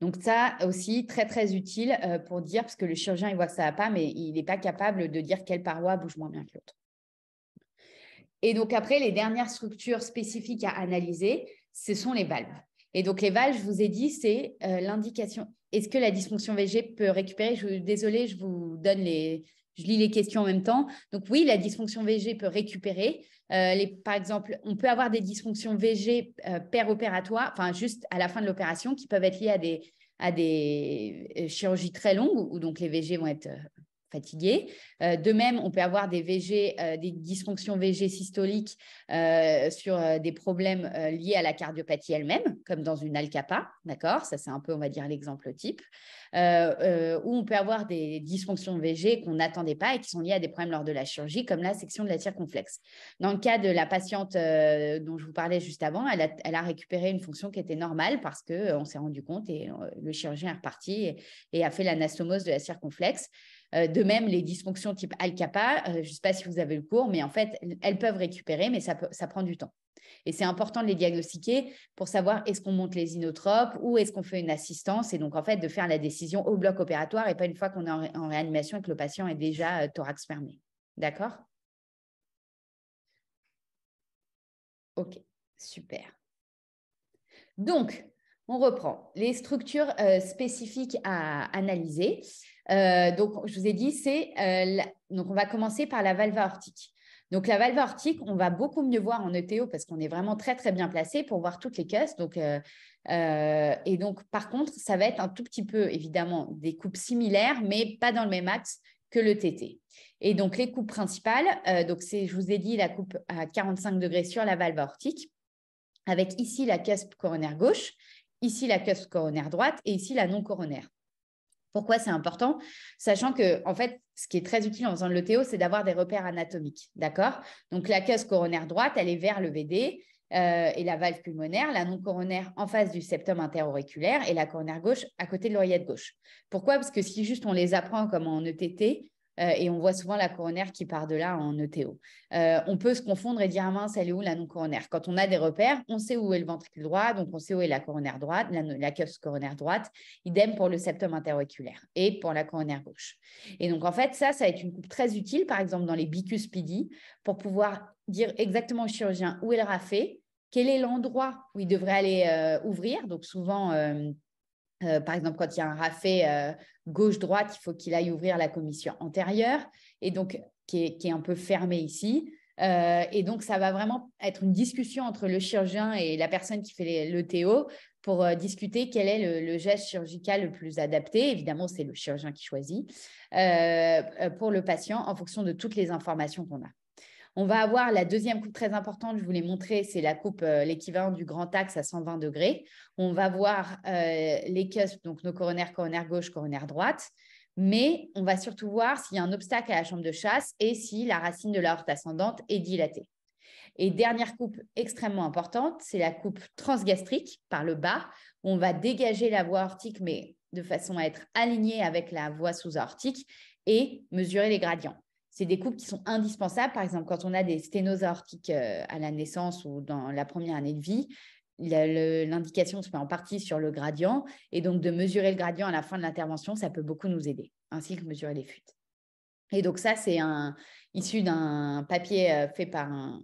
Donc ça aussi, très très utile euh, pour dire, parce que le chirurgien, il voit que ça pas, mais il n'est pas capable de dire quelle paroi bouge moins bien que l'autre. Et donc après, les dernières structures spécifiques à analyser, ce sont les valves. Et donc les valves, je vous ai dit, c'est euh, l'indication. Est-ce que la dysfonction VG peut récupérer je, Désolée, je vous donne les, je lis les questions en même temps. Donc oui, la dysfonction VG peut récupérer. Euh, les, par exemple, on peut avoir des dysfonctions VG euh, opératoire, enfin juste à la fin de l'opération, qui peuvent être liées à des, à des euh, chirurgies très longues, où donc les VG vont être euh, fatigué. Euh, de même, on peut avoir des VG, euh, des dysfonctions VG systoliques euh, sur des problèmes liés à la cardiopathie elle-même, comme dans une alcapa, d'accord Ça, c'est un peu, on va dire, l'exemple type. Ou on peut avoir des dysfonctions VG qu'on n'attendait pas et qui sont liées à des problèmes lors de la chirurgie, comme la section de la circonflexe. Dans le cas de la patiente dont je vous parlais juste avant, elle a, récupéré une fonction qui était normale parce qu'on on s'est rendu compte et le chirurgien est reparti et a fait l'anastomose de la circonflexe. Euh, de même, les dysfonctions type ALCAPA, euh, je ne sais pas si vous avez le cours, mais en fait, elles peuvent récupérer, mais ça, prend du temps. Et c'est important de les diagnostiquer pour savoir est-ce qu'on monte les inotropes ou est-ce qu'on fait une assistance. Et donc, en fait, de faire la décision au bloc opératoire et pas une fois qu'on est en, réanimation et que le patient est déjà euh, thorax fermé. D'accord Ok, super. Donc, on reprend les structures spécifiques à analyser. Euh, donc, je vous ai dit, c'est euh, donc on va commencer par la valve aortique. Donc, la valve aortique, on va beaucoup mieux voir en ETO parce qu'on est vraiment très, très bien placé pour voir toutes les caisses. Donc, euh, et donc, par contre, ça va être un tout petit peu, évidemment, des coupes similaires, mais pas dans le même axe que le TT. Et donc, les coupes principales, donc c'est, je vous ai dit, la coupe à 45 degrés sur la valve aortique, avec ici la caisse coronaire gauche, ici la caisse coronaire droite et ici la non coronaire. Pourquoi c'est important Sachant que, en fait, ce qui est très utile en faisant de l'ETO, c'est d'avoir des repères anatomiques. D'accord Donc, la caisse coronaire droite, elle est vers le VD euh, et la valve pulmonaire, la non-coronaire en face du septum interauriculaire et la coronaire gauche à côté de l'oreillette gauche. Pourquoi Parce que si juste on les apprend comme en ETT, euh, et on voit souvent la coronaire qui part de là en ETO. Euh, on peut se confondre et dire ah mince, elle est où la non-coronaire Quand on a des repères, on sait où est le ventricule droit, donc on sait où est la coronaire droite, la, la coronaire droite, idem pour le septum interoculaire et pour la coronaire gauche. Et donc en fait, ça, ça va être une coupe très utile, par exemple dans les bicuspidi, pour pouvoir dire exactement au chirurgien où est le rafé, quel est l'endroit où il devrait aller euh, ouvrir. Donc souvent, euh, par exemple, quand il y a un rafait euh, gauche-droite, il faut qu'il aille ouvrir la commission antérieure, et donc qui est, un peu fermée ici. Euh, et donc, ça va vraiment être une discussion entre le chirurgien et la personne qui fait le TO pour discuter quel est le, geste chirurgical le plus adapté. Évidemment, c'est le chirurgien qui choisit pour le patient en fonction de toutes les informations qu'on a. On va avoir la deuxième coupe très importante, je vous l'ai montré, c'est la coupe, euh, l'équivalent du grand axe à 120 degrés. On va voir euh, les cusps, donc nos coronaires, coronaires gauche, coronaires droite. Mais on va surtout voir s'il y a un obstacle à la chambre de chasse et si la racine de l'aorte ascendante est dilatée. Et dernière coupe extrêmement importante, c'est la coupe transgastrique par le bas. on va dégager la voie aortique, mais de façon à être alignée avec la voie sous-aortique et mesurer les gradients c'est des coupes qui sont indispensables. Par exemple, quand on a des sténoses aortiques euh, à la naissance ou dans la première année de vie, l'indication se fait en partie sur le gradient. Et donc, de mesurer le gradient à la fin de l'intervention, ça peut beaucoup nous aider, ainsi que mesurer les fuites. Et donc, ça, c'est issu d'un papier euh, fait par un,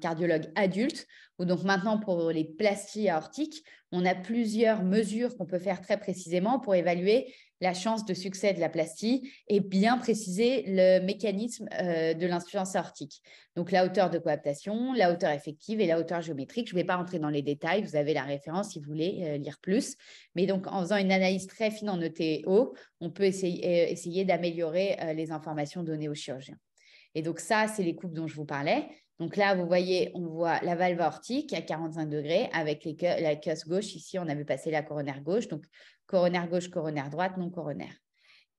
cardiologue adulte, donc maintenant pour les plasties aortiques, on a plusieurs mesures qu'on peut faire très précisément pour évaluer la chance de succès de la plastie et bien préciser le mécanisme euh, de l'insuffisance aortique. Donc la hauteur de coaptation, la hauteur effective et la hauteur géométrique. Je ne vais pas rentrer dans les détails, vous avez la référence si vous voulez euh, lire plus. Mais donc en faisant une analyse très fine en ETO, on peut essayer, euh, essayer d'améliorer les informations données aux chirurgiens. Et donc ça, c'est les coupes dont je vous parlais. Donc là, vous voyez, on voit la valve aortique à 45 degrés avec la cuisse gauche. Ici, on avait passé la coronaire gauche, donc coronaire gauche, coronaire droite, non coronaire.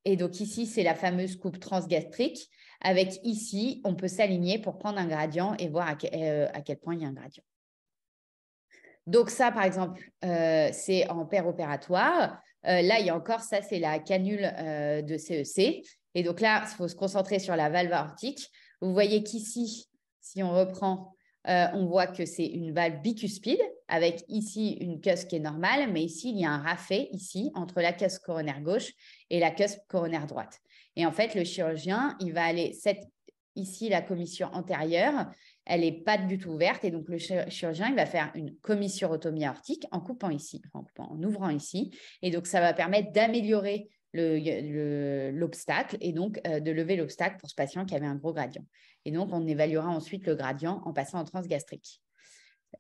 Et donc ici, c'est la fameuse coupe transgastrique avec ici, on peut s'aligner pour prendre un gradient et voir à, euh, quel point il y a un gradient. Donc ça, par exemple, euh, c'est en paire opératoire. Euh, là, il y a encore, ça, c'est la canule de CEC. E et donc là, il faut se concentrer sur la valve aortique. Vous voyez qu'ici, si on reprend, euh, on voit que c'est une valve bicuspide avec ici une caisse qui est normale, mais ici, il y a un rafet ici entre la casque coronaire gauche et la cusp coronaire droite. Et en fait, le chirurgien, il va aller ici, la commission antérieure, elle n'est pas du tout ouverte. Et donc, le chirurgien, il va faire une commission aortique en coupant ici, en ouvrant ici. Et donc, ça va permettre d'améliorer l'obstacle et donc euh, de lever l'obstacle pour ce patient qui avait un gros gradient. Et donc, on évaluera ensuite le gradient en passant en transgastrique.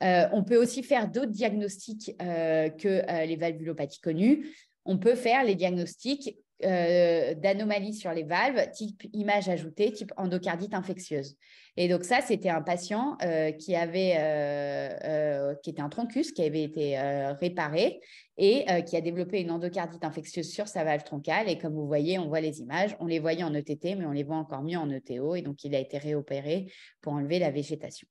Euh, on peut aussi faire d'autres diagnostics euh, que les valvulopathies connues. On peut faire les diagnostics euh, d'anomalies sur les valves, type image ajoutée, type endocardite infectieuse. Et donc ça, c'était un patient euh, qui avait, euh, qui était un troncus, qui avait été réparé et qui a développé une endocardite infectieuse sur sa valve troncale. Et comme vous voyez, on voit les images, on les voyait en ETT, mais on les voit encore mieux en ETO. Et donc, il a été réopéré pour enlever la végétation.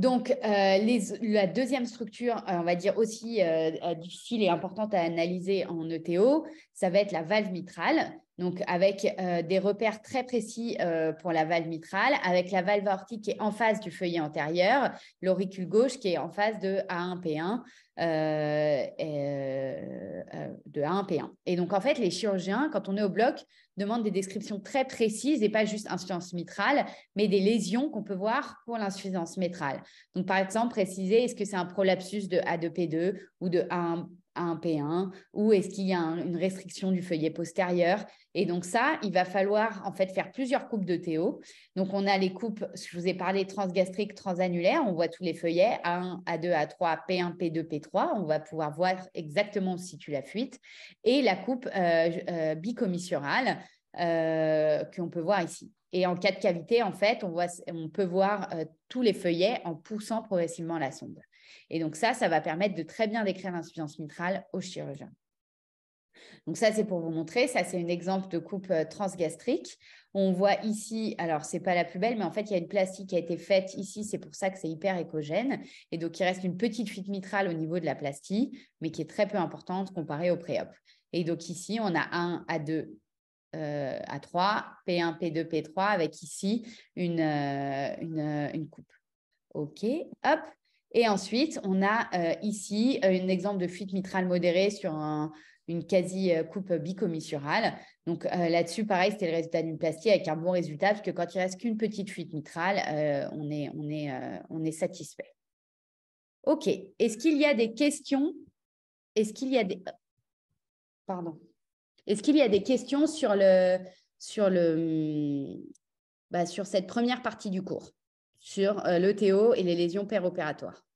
Donc, euh, la deuxième structure, euh, on va dire aussi euh, difficile et importante à analyser en ETO, ça va être la valve mitrale. Donc, avec des repères très précis pour la valve mitrale, avec la valve aortique qui est en face du feuillet antérieur, l'auricule gauche qui est en face de A1P1, euh, euh, euh, de A1P1. Et donc, en fait, les chirurgiens, quand on est au bloc, demandent des descriptions très précises et pas juste insuffisance mitrale, mais des lésions qu'on peut voir pour l'insuffisance mitrale. Donc, par exemple, préciser est-ce que c'est un prolapsus de A2P2 ou de A1, a un P1 ou est-ce qu'il y a une restriction du feuillet postérieur Et donc ça, il va falloir en fait faire plusieurs coupes de Théo. Donc on a les coupes, je vous ai parlé transgastriques, transannulaires, on voit tous les feuillets A1, A2, A3, P1, P2, P3, on va pouvoir voir exactement où tu situe la fuite et la coupe euh, euh bicommissurale euh, qu'on peut voir ici. Et en cas de cavité, en fait, on, voit, on peut voir euh, tous les feuillets en poussant progressivement la sonde. Et donc ça, ça va permettre de très bien décrire l'insuffisance mitrale au chirurgien. Donc ça, c'est pour vous montrer. Ça, c'est un exemple de coupe euh, transgastrique. On voit ici, alors ce n'est pas la plus belle, mais en fait, il y a une plastique qui a été faite ici. C'est pour ça que c'est hyper écogène. Et donc, il reste une petite fuite mitrale au niveau de la plastie, mais qui est très peu importante comparée au préop. Et donc ici, on a 1 à 2 euh, à 3, P1, P2, P3, avec ici euh, une coupe. OK, hop. Et ensuite, on a euh, ici euh, un exemple de fuite mitrale modérée sur une quasi-coupe bicommissurale. Donc euh, là-dessus, pareil, c'était le résultat d'une plastie avec un bon résultat, parce que quand il reste qu'une petite fuite mitrale, on, est, satisfait. OK. Est-ce qu'il y a des questions Est-ce qu'il y a des... Pardon. Est-ce qu'il y a des questions sur, le, sur, le, hum, bah, sur cette première partie du cours sur euh, l'ETO et les lésions péropératoires.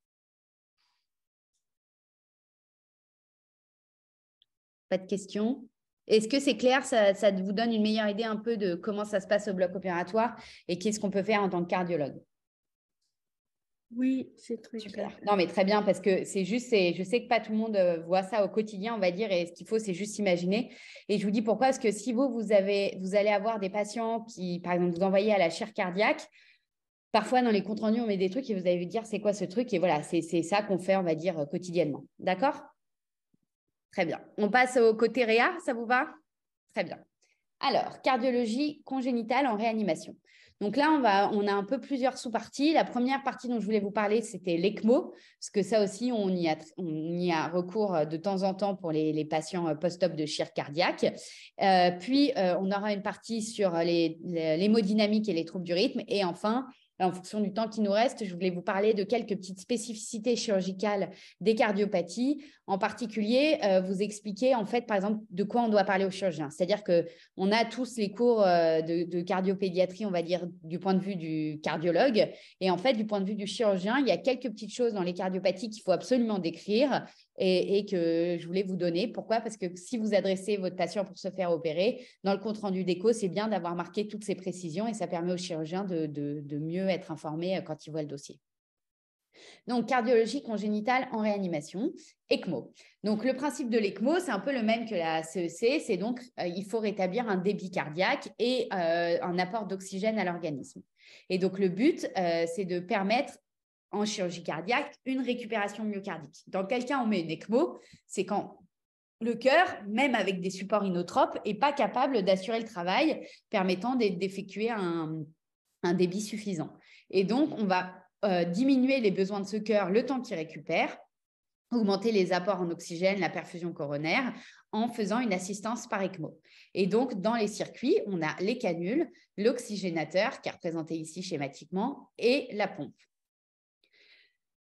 Pas de questions Est-ce que c'est clair ça, ça, vous donne une meilleure idée un peu de comment ça se passe au bloc opératoire et qu'est-ce qu'on peut faire en tant que cardiologue oui, c'est très Super. clair. Non, mais très bien, parce que c'est juste, je sais que pas tout le monde euh, voit ça au quotidien, on va dire, et ce qu'il faut, c'est juste imaginer. Et je vous dis pourquoi, parce que si vous, vous, avez, vous allez avoir des patients qui, par exemple, vous envoyez à la chair cardiaque, Parfois, dans les comptes rendus, on met des trucs et vous allez vous dire c'est quoi ce truc. Et voilà, c'est ça qu'on fait, on va dire, euh, quotidiennement. D'accord Très bien. On passe au côté Réa, ça vous va Très bien. Alors, cardiologie congénitale en réanimation. Donc là, on, va, on a un peu plusieurs sous-parties. La première partie dont je voulais vous parler, c'était l'ECMO, parce que ça aussi, on y, a, on y a recours euh, de temps en temps pour les, les patients euh, post-op de chir cardiaque. puis, on aura une partie sur l'hémodynamique les, et les troubles du rythme. Et enfin, bah, en fonction du temps qui nous reste, je voulais vous parler de quelques petites spécificités chirurgicales des cardiopathies. En particulier, euh, vous expliquer en fait, par exemple, de quoi on doit parler aux chirurgiens. C'est-à-dire que a tous les cours euh, de, de, cardiopédiatrie, on va dire, du point de vue du cardiologue, et en fait, du point de vue du chirurgien, il y a quelques petites choses dans les cardiopathies qu'il faut absolument décrire et, que je voulais vous donner. Pourquoi Parce que si vous adressez votre patient pour se faire opérer, dans le compte rendu d'écho, c'est bien d'avoir marqué toutes ces précisions et ça permet au chirurgien de, mieux être informé euh, quand il voit le dossier. Donc, cardiologie congénitale en réanimation, ECMO. Donc, le principe de l'ECMO, c'est un peu le même que la CEC, e c'est donc euh, il faut rétablir un débit cardiaque et euh, un apport d'oxygène à l'organisme. Et donc, le but, c'est de permettre en chirurgie cardiaque une récupération myocardique. Dans quel cas on met une ECMO C'est quand le cœur, même avec des supports inotropes, n'est pas capable d'assurer le travail permettant d'effectuer un, débit suffisant. Et donc, on va euh, diminuer les besoins de ce cœur le temps qu'il récupère, augmenter les apports en oxygène, la perfusion coronaire, en faisant une assistance par ECMO. Et donc, dans les circuits, on a les canules, l'oxygénateur, qui est représenté ici schématiquement, et la pompe.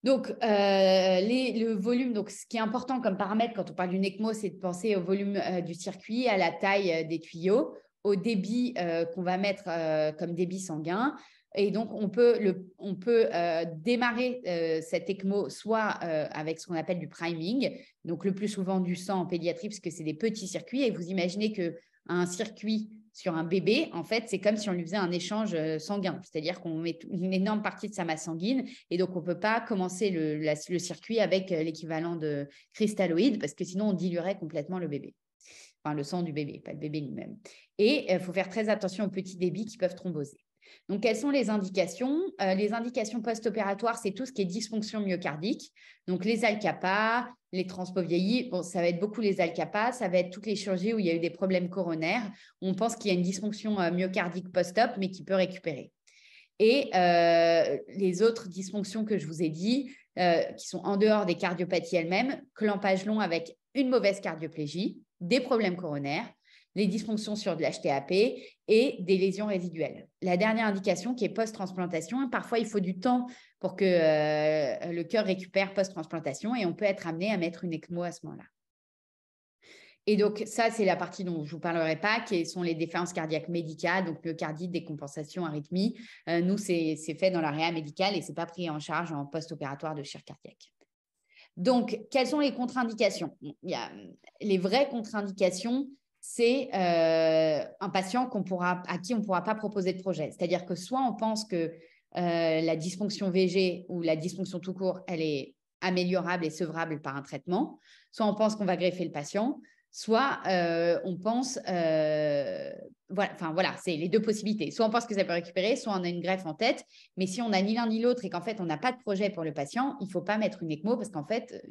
Donc, euh, le volume, donc ce qui est important comme paramètre quand on parle d'une ECMO, c'est de penser au volume euh, du circuit, à la taille euh, des tuyaux, au débit qu'on va mettre comme débit sanguin. Et donc, on peut, le, on peut démarrer cette ECMO soit avec ce qu'on appelle du priming, donc le plus souvent du sang en pédiatrie, parce que c'est des petits circuits. Et vous imaginez qu'un circuit sur un bébé, en fait, c'est comme si on lui faisait un échange euh, sanguin, c'est-à-dire qu'on met une énorme partie de sa masse sanguine et donc on ne peut pas commencer le, circuit avec euh, l'équivalent de cristalloïde parce que sinon on diluerait complètement le bébé. Enfin, le sang du bébé, pas le bébé lui-même. Et il euh, faut faire très attention aux petits débits qui peuvent thromboser. Donc, quelles sont les indications euh, Les indications post-opératoires, c'est tout ce qui est dysfonction myocardique. Donc, les alcapas, les transpovieillis, ça va être beaucoup les alcapas, ça va être toutes les chirurgies où il y a eu des problèmes coronaires. On pense qu'il y a une dysfonction euh, myocardique post-op, mais qui peut récupérer. Et euh, les autres dysfonctions que je vous ai dit, qui sont en dehors des cardiopathies elles-mêmes, clampage long avec une mauvaise cardioplégie, des problèmes coronaires, les dysfonctions sur de l'HTAP et des lésions résiduelles. La dernière indication qui est post-transplantation, hein, parfois il faut du temps pour que euh, le cœur récupère post-transplantation et on peut être amené à mettre une ECMO à ce moment-là. Et donc, ça, c'est la partie dont je ne vous parlerai pas, qui sont les défaillances cardiaques médicales, donc myocardite, décompensation, arythmie. Euh, nous, c'est fait dans la réa médicale et ce n'est pas pris en charge en post-opératoire de chirurgie cardiaque. Donc, quelles sont les contre-indications Il y a euh, les vraies contre-indications, c'est euh, un patient qu'on pourra, à qui on ne pourra pas proposer de projet. C'est-à-dire que soit on pense que euh, la dysfonction VG ou la dysfonction tout court, elle est améliorable et sevrable par un traitement, soit on pense qu'on va greffer le patient, soit euh, on pense, voilà, enfin voilà, c'est les deux possibilités. Soit on pense que ça peut récupérer, soit on a une greffe en tête, mais si on n'a ni l'un ni l'autre et qu'en fait on n'a pas de projet pour le patient, il ne faut pas mettre une ECMO parce qu'en fait,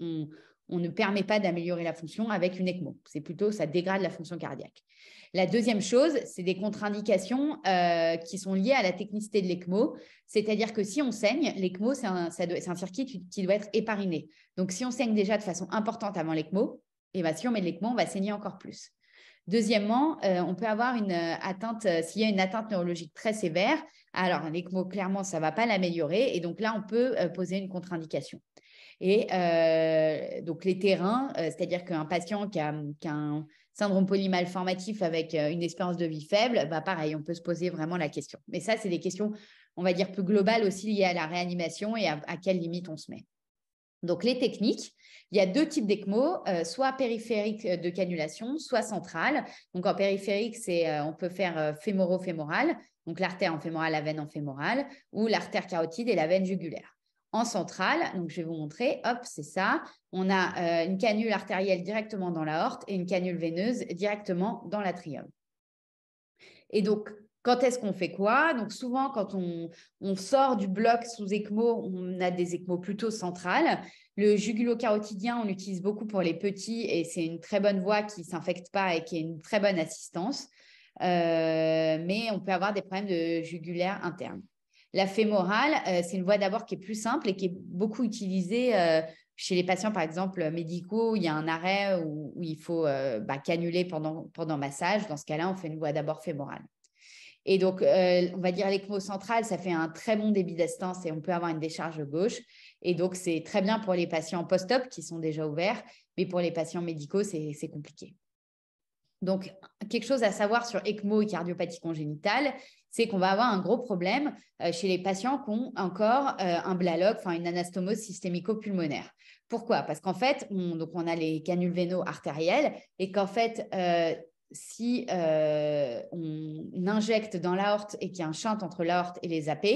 on, on ne permet pas d'améliorer la fonction avec une ECMO. C'est plutôt, ça dégrade la fonction cardiaque. La deuxième chose, c'est des contre-indications euh, qui sont liées à la technicité de l'ECMO. C'est-à-dire que si on saigne, l'ECMO, c'est un, circuit qui doit être épariné. Donc, si on saigne déjà de façon importante avant l'ECMO, eh ben, si on met de l'ECMO, on va saigner encore plus. Deuxièmement, euh, on peut avoir une euh, atteinte, s'il y a une atteinte neurologique très sévère, alors l'ECMO, clairement, ça ne va pas l'améliorer. Et donc là, on peut poser une contre-indication. Et euh, donc les terrains, euh, c'est-à-dire qu'un patient qui a, un syndrome polymalformatif avec euh, une expérience de vie faible, bah pareil, on peut se poser vraiment la question. Mais ça, c'est des questions, on va dire, plus globales aussi liées à la réanimation et à, quelles quelle limite on se met. Donc les techniques, il y a deux types d'ECMO, soit périphérique de canulation, soit centrale. Donc en périphérique, c'est on peut faire fémoro donc l'artère en fémorale, la veine en fémorale, ou l'artère carotide et la veine jugulaire en centrale. Donc, je vais vous montrer. Hop, c'est ça. On a euh, une canule artérielle directement dans la horte et une canule veineuse directement dans l'atrium. Et donc, quand est-ce qu'on fait quoi Donc, souvent, quand on, sort du bloc sous ECMO, on a des ECMO plutôt centrales. Le jugulo-carotidien, on l'utilise beaucoup pour les petits et c'est une très bonne voie qui ne s'infecte pas et qui est une très bonne assistance. Euh, mais on peut avoir des problèmes de jugulaire interne. La fémorale, euh, c'est une voie d'abord qui est plus simple et qui est beaucoup utilisée euh, chez les patients, par exemple, médicaux, où il y a un arrêt où, il faut canuler euh, bah, pendant, pendant massage. Dans ce cas-là, on fait une voie d'abord fémorale. Et donc, on va dire l'ECMO centrale, ça fait un très bon débit d'astance et on peut avoir une décharge gauche. Et donc, c'est très bien pour les patients post-op qui sont déjà ouverts, mais pour les patients médicaux, c'est compliqué. Donc, quelque chose à savoir sur ECMO et cardiopathie congénitale, c'est qu'on va avoir un gros problème euh, chez les patients qui ont encore euh, un blaloc, enfin une anastomose systémico-pulmonaire. Pourquoi Parce qu'en fait, on, a les canules vénaux artérielles et qu'en fait, euh, si on injecte dans l'aorte et qu'il y a un shunt entre l'aorte et les AP,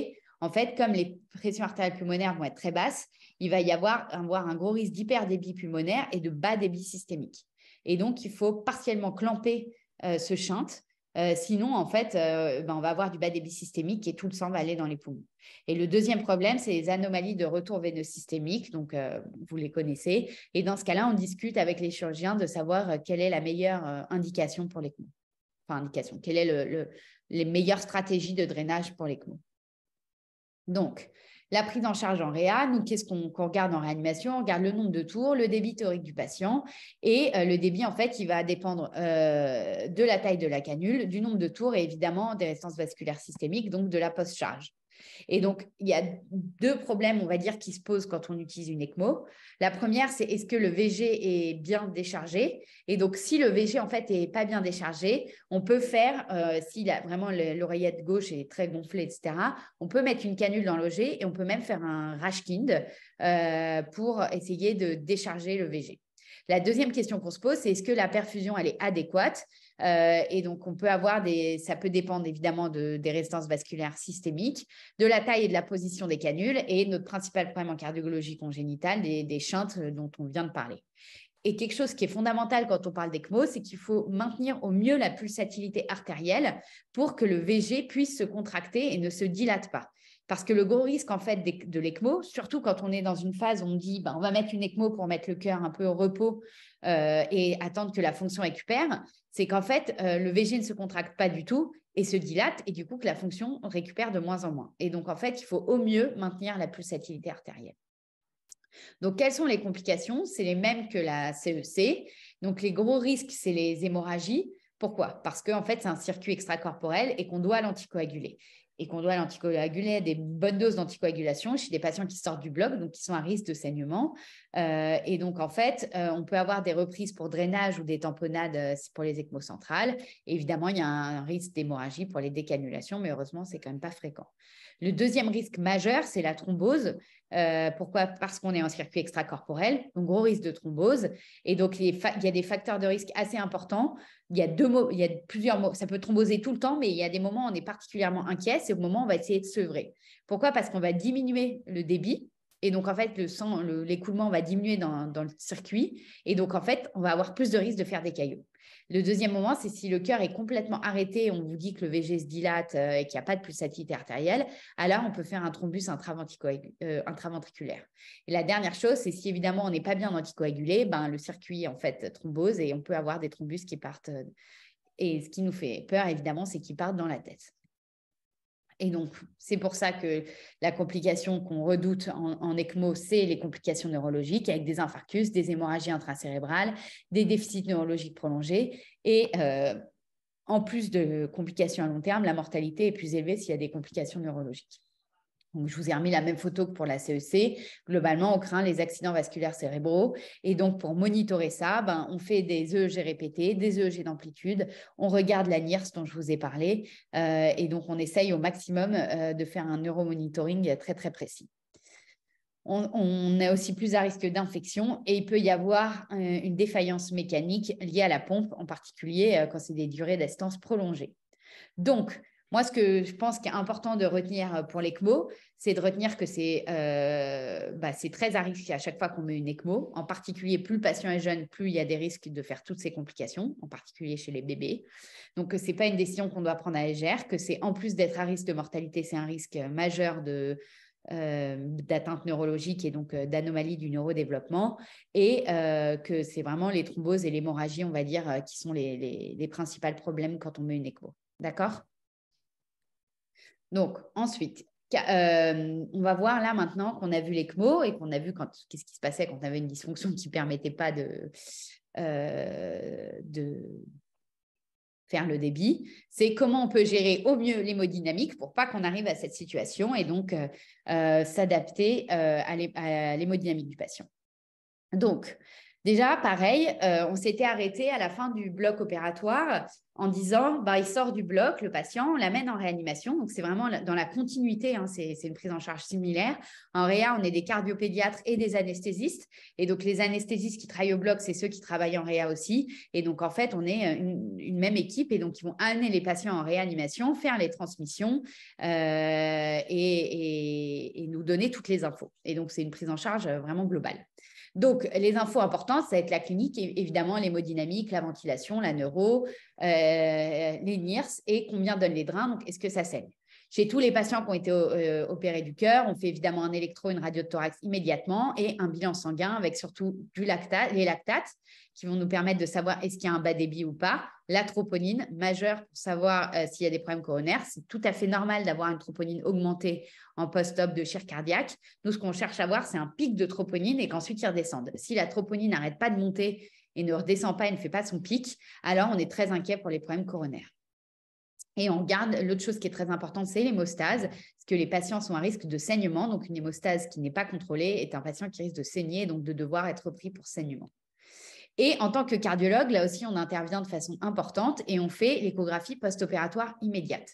en fait, comme les pressions artérielles pulmonaires vont être très basses, il va y avoir, un gros risque d'hyperdébit pulmonaire et de bas débit systémique. Et donc, il faut partiellement clamper ce shunt euh, sinon, en fait, euh, ben, on va avoir du bas débit systémique et tout le sang va aller dans les poumons. Et le deuxième problème, c'est les anomalies de retour veineux systémique. Donc, euh, vous les connaissez. Et dans ce cas-là, on discute avec les chirurgiens de savoir quelle est la meilleure indication pour les CMO. Enfin, indication. Quelle est le, meilleure les meilleures stratégies de drainage pour les CMO. Donc, la prise en charge en réa, nous, qu'est-ce qu'on regarde en réanimation On regarde le nombre de tours, le débit théorique du patient et euh, le débit, en fait, il va dépendre euh, de la taille de la canule, du nombre de tours et évidemment des restances vasculaires systémiques, donc de la post-charge. Et donc, il y a deux problèmes, on va dire, qui se posent quand on utilise une ECMO. La première, c'est est-ce que le VG est bien déchargé Et donc, si le VG, en fait, est pas bien déchargé, on peut faire, euh, si vraiment l'oreillette gauche est très gonflée, etc., on peut mettre une canule dans l'OG et on peut même faire un Rashkind euh, pour essayer de décharger le VG. La deuxième question qu'on se pose, c'est est-ce que la perfusion, elle est adéquate euh, et donc, on peut avoir des, ça peut dépendre évidemment des résistances vasculaires systémiques, de la taille et de la position des canules et notre principal problème en cardiologie congénitale, des, des dont on vient de parler. Et quelque chose qui est fondamental quand on parle d'ECMO, c'est qu'il faut maintenir au mieux la pulsatilité artérielle pour que le VG puisse se contracter et ne se dilate pas. Parce que le gros risque en fait de l'ECMO, surtout quand on est dans une phase où on dit ben, on va mettre une ECMO pour mettre le cœur un peu au repos euh, et attendre que la fonction récupère, c'est qu'en fait euh, le VG ne se contracte pas du tout et se dilate et du coup que la fonction récupère de moins en moins. Et donc en fait il faut au mieux maintenir la pulsatilité artérielle. Donc quelles sont les complications C'est les mêmes que la CEC. E donc les gros risques c'est les hémorragies. Pourquoi Parce que fait c'est un circuit extracorporel et qu'on doit l'anticoaguler et qu'on doit l'anticoaguler, des bonnes doses d'anticoagulation chez des patients qui sortent du bloc, donc qui sont à risque de saignement. Euh, et donc, en fait, euh, on peut avoir des reprises pour drainage ou des tamponnades euh, pour les ECMO centrales. évidemment, il y a un risque d'hémorragie pour les décanulations, mais heureusement, c'est quand même pas fréquent. Le deuxième risque majeur, c'est la thrombose. Euh, pourquoi Parce qu'on est en circuit extracorporel, donc gros risque de thrombose. Et donc, il y a des facteurs de risque assez importants. Il y a deux il y a plusieurs mots. Ça peut thromboser tout le temps, mais il y a des moments où on est particulièrement inquiet. C'est au moment où on va essayer de sevrer. Pourquoi Parce qu'on va diminuer le débit. Et donc, en fait, le sang, l'écoulement va diminuer dans, dans le circuit. Et donc, en fait, on va avoir plus de risque de faire des cailloux. Le deuxième moment, c'est si le cœur est complètement arrêté, on vous dit que le VG se dilate euh, et qu'il n'y a pas de pulsatilité artérielle, alors on peut faire un thrombus euh, intraventriculaire. Et la dernière chose, c'est si évidemment on n'est pas bien anticoagulé, ben, le circuit en fait thrombose et on peut avoir des thrombus qui partent. Euh, et ce qui nous fait peur, évidemment, c'est qu'ils partent dans la tête. Et donc, c'est pour ça que la complication qu'on redoute en, ECMO, c'est les complications neurologiques avec des infarctus, des hémorragies intracérébrales, des déficits neurologiques prolongés. Et euh, en plus de complications à long terme, la mortalité est plus élevée s'il y a des complications neurologiques je vous ai remis la même photo que pour la CEC. E Globalement, on craint les accidents vasculaires cérébraux. Et donc, pour monitorer ça, ben, on fait des EEG répétés, des EEG d'amplitude. On regarde la NIRS dont je vous ai parlé. Euh, et donc, on essaye au maximum euh, de faire un neuromonitoring très, très précis. On, est aussi plus à risque d'infection et il peut y avoir euh, une défaillance mécanique liée à la pompe, en particulier quand c'est des durées d'instance prolongées. Donc, moi, ce que je pense qu'il est important de retenir euh, pour l'ECMO, c'est de retenir que c'est euh, bah, très à risque à chaque fois qu'on met une ECMO. En particulier, plus le patient est jeune, plus il y a des risques de faire toutes ces complications, en particulier chez les bébés. Donc, euh, ce n'est pas une décision qu'on doit prendre à légère, que c'est en plus d'être à risque de mortalité, c'est un risque majeur de, d'atteinte neurologique et donc d'anomalie du neurodéveloppement, et que c'est vraiment les thromboses et l'hémorragie, on va dire, qui sont les, les, principaux problèmes quand on met une ECMO. D'accord donc, ensuite, euh, on va voir là maintenant qu'on a vu l'ECMO et qu'on a vu qu'est-ce qui se passait quand on avait une dysfonction qui ne permettait pas de, euh, de faire le débit. C'est comment on peut gérer au mieux l'hémodynamique pour pas qu'on arrive à cette situation et donc euh, s'adapter à l'hémodynamique du patient. Donc, Déjà, pareil, on s'était arrêté à la fin du bloc opératoire en disant bah, il sort du bloc, le patient, on l'amène en réanimation. Donc, c'est vraiment dans la continuité, hein, c'est une prise en charge similaire. En réa, on est des cardiopédiatres et des anesthésistes. Et donc, les anesthésistes qui travaillent au bloc, c'est ceux qui travaillent en réa aussi. Et donc, en fait, on est euh, une, même équipe. Et donc, ils vont amener les patients en réanimation, faire les transmissions euh, et, nous donner toutes les infos. Et donc, c'est une prise en charge euh, vraiment globale. Donc, les infos importantes, ça va être la clinique, évidemment, l'hémodynamique, la ventilation, la neuro, euh, les NIRS et combien donnent les drains, donc est-ce que ça saigne. Chez tous les patients qui ont été euh, opérés du cœur, on fait évidemment un électro, une radio de thorax immédiatement et un bilan sanguin avec surtout du lactate, les lactates qui vont nous permettre de savoir est-ce qu'il y a un bas débit ou pas. La troponine majeure pour savoir euh, s'il y a des problèmes coronaires. C'est tout à fait normal d'avoir une troponine augmentée en post-op de chirurgie cardiaque. Nous, ce qu'on cherche à voir, c'est un pic de troponine et qu'ensuite il redescende. Si la troponine n'arrête pas de monter et ne redescend pas et ne fait pas son pic, alors on est très inquiet pour les problèmes coronaires. Et on garde, l'autre chose qui est très importante, c'est l'hémostase, parce que les patients sont à risque de saignement. Donc, une hémostase qui n'est pas contrôlée est un patient qui risque de saigner, donc de devoir être pris pour saignement. Et en tant que cardiologue, là aussi, on intervient de façon importante et on fait l'échographie post-opératoire immédiate.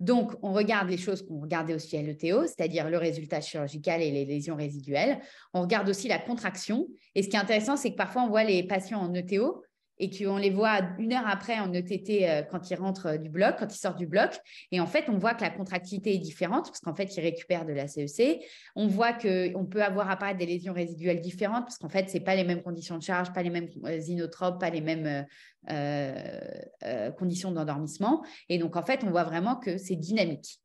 Donc, on regarde les choses qu'on regardait aussi à l'ETO, c'est-à-dire le résultat chirurgical et les lésions résiduelles. On regarde aussi la contraction. Et ce qui est intéressant, c'est que parfois, on voit les patients en ETO et qu'on les voit une heure après en ETT euh, quand ils rentrent euh, du bloc, quand ils sortent du bloc. Et en fait, on voit que la contractilité est différente parce qu'en fait, ils récupèrent de la CEC. E on voit qu'on peut avoir apparaître des lésions résiduelles différentes parce qu'en fait, ce n'est pas les mêmes conditions de charge, pas les mêmes euh, inotropes, pas les mêmes conditions d'endormissement. Et donc, en fait, on voit vraiment que c'est dynamique.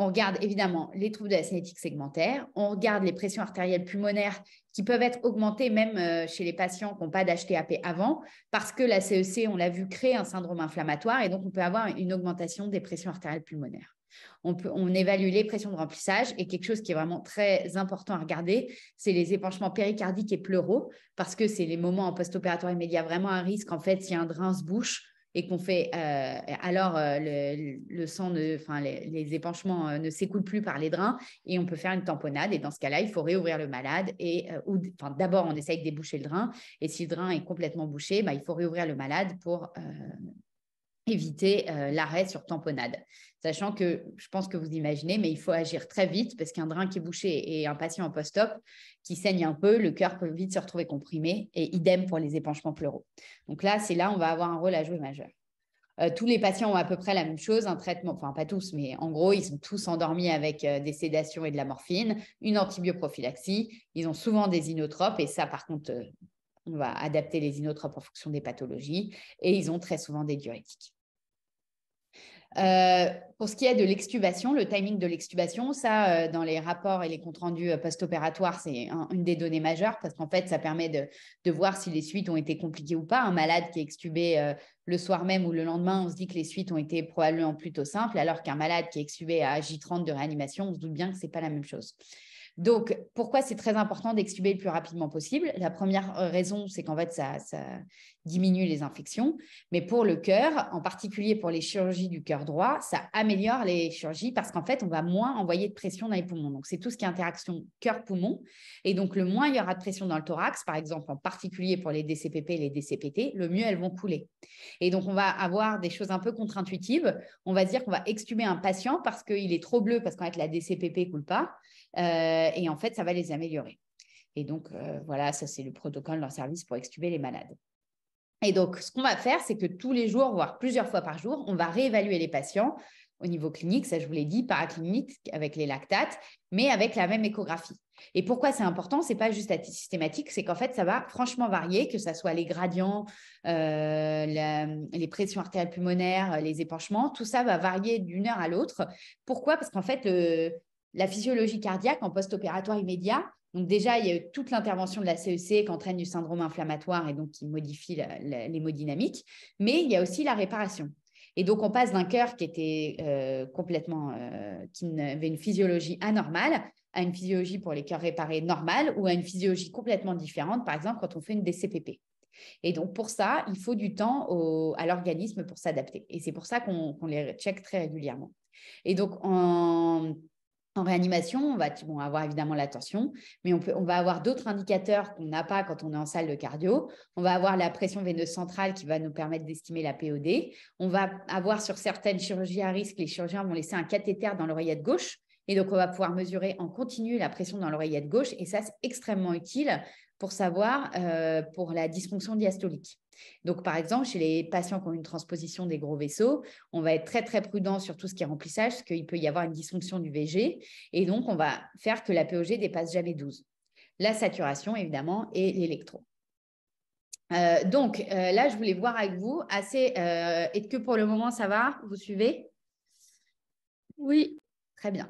On regarde évidemment les troubles de la cinétique segmentaire, on regarde les pressions artérielles pulmonaires qui peuvent être augmentées même euh, chez les patients qui n'ont pas d'HTAP avant, parce que la CEC, e on l'a vu, crée un syndrome inflammatoire et donc on peut avoir une augmentation des pressions artérielles pulmonaires. On, évalue les pressions de remplissage et quelque chose qui est vraiment très important à regarder, c'est les épanchements péricardiques et pleuraux parce que c'est les moments en post-opératoire immédiat vraiment un risque. En fait, a un drain se bouche, et qu'on fait, euh, alors euh, le, sang, enfin les, épanchements euh, ne s'écoulent plus par les drains et on peut faire une tamponnade. Et dans ce cas-là, il faut réouvrir le malade et ou d'abord on essaye de déboucher le drain et si le drain est complètement bouché, bah, il faut réouvrir le malade pour éviter l'arrêt sur tamponnade. Sachant que je pense que vous imaginez, mais il faut agir très vite parce qu'un drain qui est bouché et un patient en post-op qui saigne un peu, le cœur peut vite se retrouver comprimé et idem pour les épanchements pleuraux. Donc là, c'est là où on va avoir un rôle à jouer majeur. Euh, tous les patients ont à peu près la même chose, un traitement, enfin pas tous, mais en gros, ils sont tous endormis avec euh, des sédations et de la morphine, une antibioprophylaxie, ils ont souvent des inotropes, et ça par contre, euh, on va adapter les inotropes en fonction des pathologies, et ils ont très souvent des diurétiques. Euh, pour ce qui est de l'extubation, le timing de l'extubation, ça, euh, dans les rapports et les comptes rendus euh, post-opératoires, c'est une des données majeures parce qu'en fait, ça permet de, voir si les suites ont été compliquées ou pas. Un malade qui est extubé le soir même ou le lendemain, on se dit que les suites ont été probablement plutôt simples, alors qu'un malade qui est extubé à J30 de réanimation, on se doute bien que ce n'est pas la même chose. Donc, pourquoi c'est très important d'extuber le plus rapidement possible La première euh, raison, c'est qu'en fait, ça, diminue les infections. Mais pour le cœur, en particulier pour les chirurgies du cœur droit, ça améliore les chirurgies parce qu'en fait, on va moins envoyer de pression dans les poumons. Donc, c'est tout ce qui est interaction cœur-poumon. Et donc, le moins il y aura de pression dans le thorax, par exemple, en particulier pour les DCPP et les DCPT, le mieux elles vont couler. Et donc, on va avoir des choses un peu contre-intuitives. On va dire qu'on va extuber un patient parce qu'il est trop bleu, parce qu'en fait, la DCPP coule pas. Euh, et en fait, ça va les améliorer. Et donc, euh, voilà, ça, c'est le protocole de leur service pour extuber les malades. Et donc, ce qu'on va faire, c'est que tous les jours, voire plusieurs fois par jour, on va réévaluer les patients au niveau clinique, ça je vous l'ai dit, paraclinique avec les lactates, mais avec la même échographie. Et pourquoi c'est important C'est pas juste systématique, c'est qu'en fait ça va franchement varier, que ce soit les gradients, euh, les pressions artérielles pulmonaires, les épanchements, tout ça va varier d'une heure à l'autre. Pourquoi Parce qu'en fait le, la physiologie cardiaque en post-opératoire immédiat. Donc déjà, il y a eu toute l'intervention de la CEC qui entraîne du syndrome inflammatoire et donc qui modifie l'hémodynamique, mais il y a aussi la réparation. Et donc on passe d'un cœur qui était euh, complètement, euh, qui avait une physiologie anormale à une physiologie pour les cœurs réparés normale ou à une physiologie complètement différente, par exemple quand on fait une DCPP. Et donc, pour ça, il faut du temps à l'organisme pour s'adapter. Et c'est pour ça qu'on les check très régulièrement. Et donc, en en réanimation, on va, avoir évidemment la tension, mais on, va avoir d'autres indicateurs qu'on n'a pas quand on est en salle de cardio. On va avoir la pression veineuse centrale qui va nous permettre d'estimer la POD. On va avoir sur certaines chirurgies à risque, les chirurgiens vont laisser un cathéter dans l'oreillette gauche. Et donc, on va pouvoir mesurer en continu la pression dans l'oreillette gauche. Et ça, c'est extrêmement utile pour savoir euh, pour la dysfonction diastolique. Donc, par exemple, chez les patients qui ont une transposition des gros vaisseaux, on va être très, très prudent sur tout ce qui est remplissage, parce qu'il peut y avoir une dysfonction du VG. Et donc, on va faire que la POG dépasse jamais 12. La saturation, évidemment, et l'électro. Euh, donc euh, là, je voulais voir avec vous assez. Euh, est-ce que pour le moment ça va Vous suivez Oui, très bien.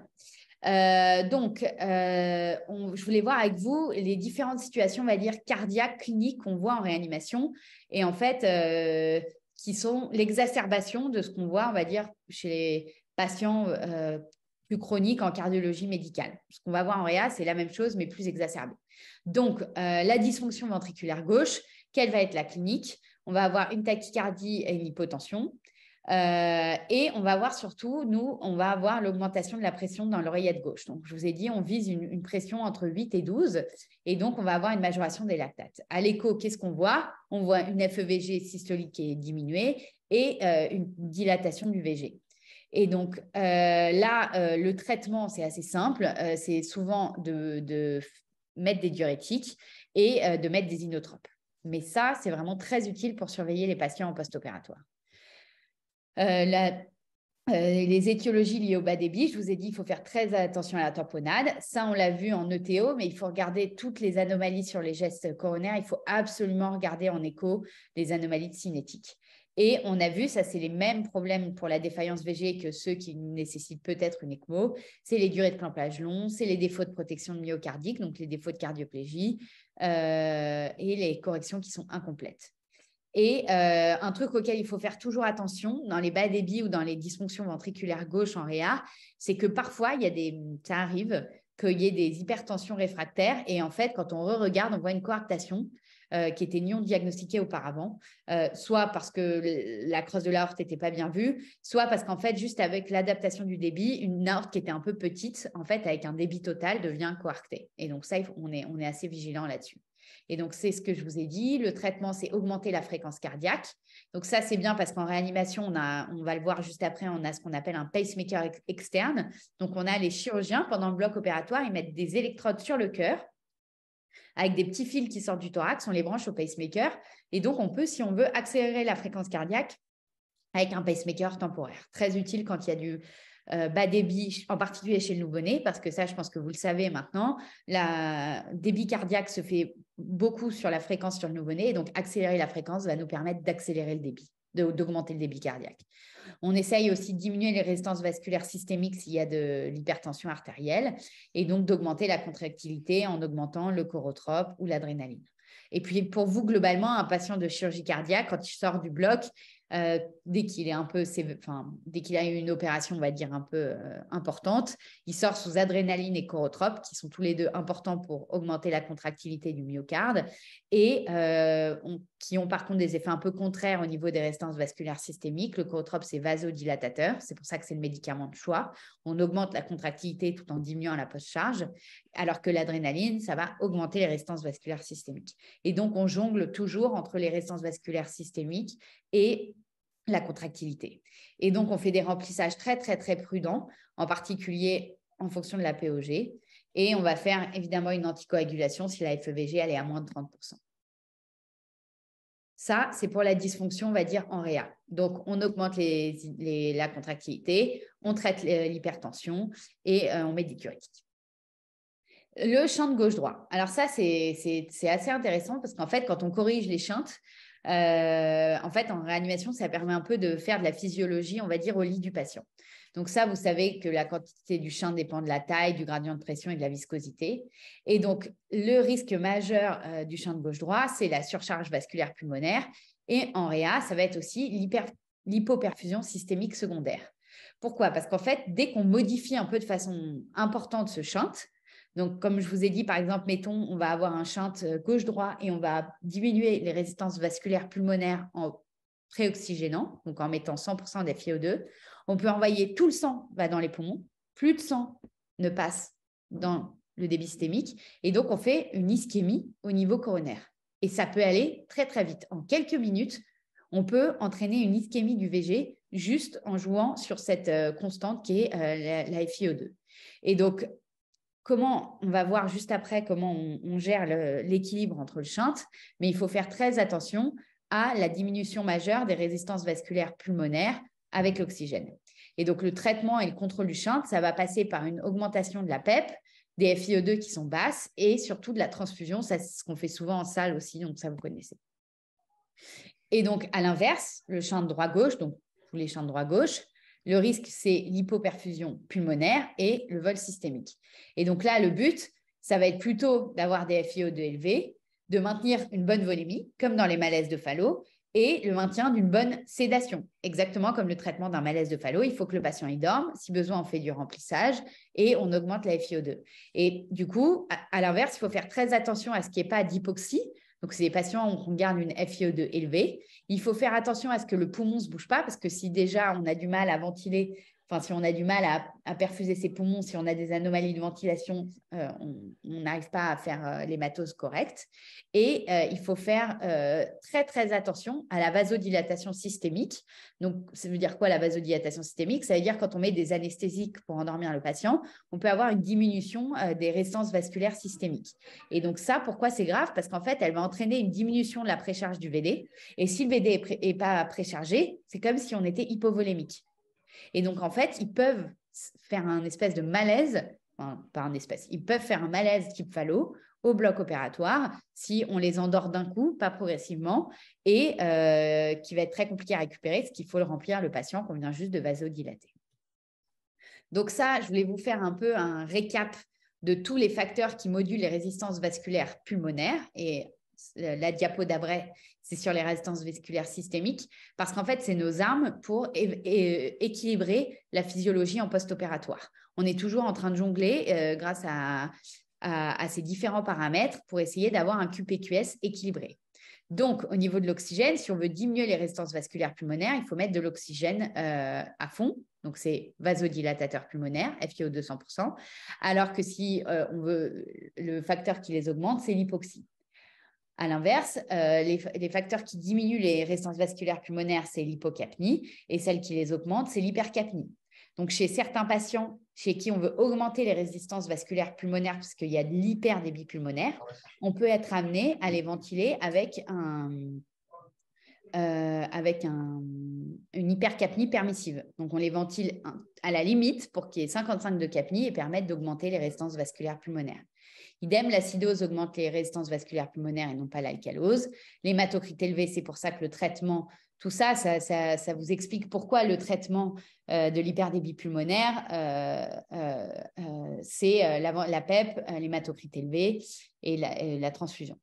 Euh, donc, euh, je voulais voir avec vous les différentes situations, on va dire, cardiaques, cliniques qu'on voit en réanimation et en fait, euh, qui sont l'exacerbation de ce qu'on voit, on va dire, chez les patients plus chroniques en cardiologie médicale. Ce qu'on va voir en réa, c'est la même chose, mais plus exacerbée. Donc, la dysfonction ventriculaire gauche, quelle va être la clinique On va avoir une tachycardie et une hypotension. Euh, et on va voir surtout, nous, on va avoir l'augmentation de la pression dans l'oreillette gauche. Donc, je vous ai dit, on vise une, pression entre 8 et 12. Et donc, on va avoir une majoration des lactates. À l'écho, qu'est-ce qu'on voit On voit une FEVG systolique qui est diminuée et euh, une dilatation du VG. Et donc euh, là, le traitement, c'est assez simple. c'est souvent de, mettre des diurétiques et de mettre des inotropes. Mais ça, c'est vraiment très utile pour surveiller les patients en post-opératoire. Euh, euh, les étiologies liées au bas débit je vous ai dit, il faut faire très attention à la tamponade. Ça, on l'a vu en ETO, mais il faut regarder toutes les anomalies sur les gestes coronaires. Il faut absolument regarder en écho les anomalies de cinétique. Et on a vu, ça, c'est les mêmes problèmes pour la défaillance VG que ceux qui nécessitent peut-être une ECMO. C'est les durées de clampage long, c'est les défauts de protection myocardique, donc les défauts de cardioplégie, euh, et les corrections qui sont incomplètes. Et euh, un truc auquel il faut faire toujours attention dans les bas débits ou dans les dysfonctions ventriculaires gauche en réa, c'est que parfois, il y a des, ça arrive qu'il y ait des hypertensions réfractaires. Et en fait, quand on re-regarde, on voit une coarctation euh, qui était non diagnostiquée auparavant, euh, soit parce que la crosse de l'aorte n'était pas bien vue, soit parce qu'en fait, juste avec l'adaptation du débit, une aorte qui était un peu petite, en fait, avec un débit total, devient coarctée. Et donc ça, on est, on est assez vigilant là-dessus. Et donc, c'est ce que je vous ai dit. Le traitement, c'est augmenter la fréquence cardiaque. Donc, ça, c'est bien parce qu'en réanimation, on, a, on va le voir juste après, on a ce qu'on appelle un pacemaker externe. Donc, on a les chirurgiens, pendant le bloc opératoire, ils mettent des électrodes sur le cœur avec des petits fils qui sortent du thorax, on les branche au pacemaker. Et donc, on peut, si on veut, accélérer la fréquence cardiaque avec un pacemaker temporaire. Très utile quand il y a du euh, bas débit, en particulier chez le nouveau-né, parce que ça, je pense que vous le savez maintenant, le débit cardiaque se fait beaucoup sur la fréquence sur le nouveau-né. donc, accélérer la fréquence va nous permettre d'accélérer le débit, d'augmenter le débit cardiaque. On essaye aussi de diminuer les résistances vasculaires systémiques s'il y a de l'hypertension artérielle et donc d'augmenter la contractilité en augmentant le corotrope ou l'adrénaline. Et puis, pour vous, globalement, un patient de chirurgie cardiaque, quand il sort du bloc, euh, dès qu'il est un peu, enfin, dès qu'il a eu une opération, on va dire un peu euh, importante, il sort sous adrénaline et chorotrope qui sont tous les deux importants pour augmenter la contractilité du myocarde et euh, qui ont par contre des effets un peu contraires au niveau des résistances vasculaires systémiques. Le chorotrope c'est vasodilatateur, c'est pour ça que c'est le médicament de choix. On augmente la contractilité tout en diminuant la post-charge, alors que l'adrénaline, ça va augmenter les résistances vasculaires systémiques. Et donc, on jongle toujours entre les résistances vasculaires systémiques et la contractilité. Et donc, on fait des remplissages très, très, très prudents, en particulier en fonction de la POG. Et on va faire évidemment une anticoagulation si la FEVG elle est à moins de 30%. Ça, c'est pour la dysfonction, on va dire, en réa. Donc, on augmente les, la contractilité, on traite l'hypertension et euh, on met des curiques. Le champ de gauche-droit. Alors ça, c'est assez intéressant parce qu'en fait, quand on corrige les chantes, euh, en fait, en réanimation, ça permet un peu de faire de la physiologie, on va dire, au lit du patient. Donc ça, vous savez que la quantité du champ dépend de la taille, du gradient de pression et de la viscosité. Et donc, le risque majeur euh, du champ de gauche-droit, c'est la surcharge vasculaire pulmonaire. Et en réa, ça va être aussi l'hypoperfusion systémique secondaire. Pourquoi Parce qu'en fait, dès qu'on modifie un peu de façon importante ce shunt, donc, comme je vous ai dit, par exemple, mettons, on va avoir un shunt euh, gauche-droit et on va diminuer les résistances vasculaires pulmonaires en préoxygénant, donc en mettant 100% des FiO2. On peut envoyer tout le sang va dans les poumons, plus de sang ne passe dans le débit systémique, et donc on fait une ischémie au niveau coronaire. Et ça peut aller très très vite. En quelques minutes, on peut entraîner une ischémie du VG juste en jouant sur cette euh, constante qui est euh, la, la FiO2. Et donc, comment on va voir juste après comment on, gère l'équilibre entre le shunt, mais il faut faire très attention à la diminution majeure des résistances vasculaires pulmonaires avec l'oxygène. Et donc le traitement et le contrôle du shunt, ça va passer par une augmentation de la PEP, des FiO2 e qui sont basses et surtout de la transfusion, c'est ce qu'on fait souvent en salle aussi, donc ça vous connaissez. Et donc à l'inverse, le shunt droit-gauche, donc tous les shunts de droit-gauche, le risque, c'est l'hypoperfusion pulmonaire et le vol systémique. Et donc là, le but, ça va être plutôt d'avoir des FiO2 élevés, de maintenir une bonne volémie, comme dans les malaises de Fallot, et le maintien d'une bonne sédation. Exactement comme le traitement d'un malaise de Fallot, il faut que le patient y dorme. Si besoin, on fait du remplissage et on augmente la FiO2. Et du coup, à, l'inverse, il faut faire très attention à ce qui n'y pas d'hypoxie donc, c'est des patients où on garde une fio 2 e élevée. Il faut faire attention à ce que le poumon ne se bouge pas parce que si déjà on a du mal à ventiler si on a du mal à, perfuser ses poumons, si on a des anomalies de ventilation, euh, on n'arrive pas à faire euh, l'hématose correcte. Et euh, il faut faire très, très attention à la vasodilatation systémique. Donc, ça veut dire quoi la vasodilatation systémique Ça veut dire quand on met des anesthésiques pour endormir le patient, on peut avoir une diminution des résistances vasculaires systémiques. Et donc ça, pourquoi c'est grave Parce qu'en fait, elle va entraîner une diminution de la précharge du VD. Et si le VD n'est pas préchargé, c'est comme si on était hypovolémique. Et donc, en fait, ils peuvent faire un espèce de malaise, enfin, un espèce, ils peuvent faire un malaise type fallo au bloc opératoire si on les endort d'un coup, pas progressivement, et euh, qui va être très compliqué à récupérer, ce qu'il faut le remplir le patient qu'on vient juste de vasodilater. Donc ça, je voulais vous faire un peu un récap de tous les facteurs qui modulent les résistances vasculaires pulmonaires. Et euh, la diapo d'après c'est sur les résistances vasculaires systémiques, parce qu'en fait, c'est nos armes pour équilibrer la physiologie en post-opératoire. On est toujours en train de jongler euh, grâce à, ces différents paramètres pour essayer d'avoir un QPQS équilibré. Donc, au niveau de l'oxygène, si on veut diminuer les résistances vasculaires pulmonaires, il faut mettre de l'oxygène euh, à fond. Donc, c'est vasodilatateur pulmonaire, FiO 200%. Alors que si euh, on veut, le facteur qui les augmente, c'est l'hypoxie. À l'inverse, euh, les, facteurs qui diminuent les résistances vasculaires pulmonaires, c'est l'hypocapnie, et celles qui les augmentent, c'est l'hypercapnie. Donc, chez certains patients chez qui on veut augmenter les résistances vasculaires pulmonaires, puisqu'il y a de l'hyperdébit pulmonaire, ah on peut être amené à les ventiler avec, euh, une hypercapnie permissive. Donc, on les ventile à la limite pour qu'il y ait 55 de capnie et permettre d'augmenter les résistances vasculaires pulmonaires. Idem, l'acidose augmente les résistances vasculaires pulmonaires et non pas l'alcalose. L'hématocrite élevée, c'est pour ça que le traitement, tout ça, ça, vous explique pourquoi le traitement euh, de l'hyperdébit pulmonaire, euh, euh, c'est la, PEP, l'hématocrite élevée et la transfusion.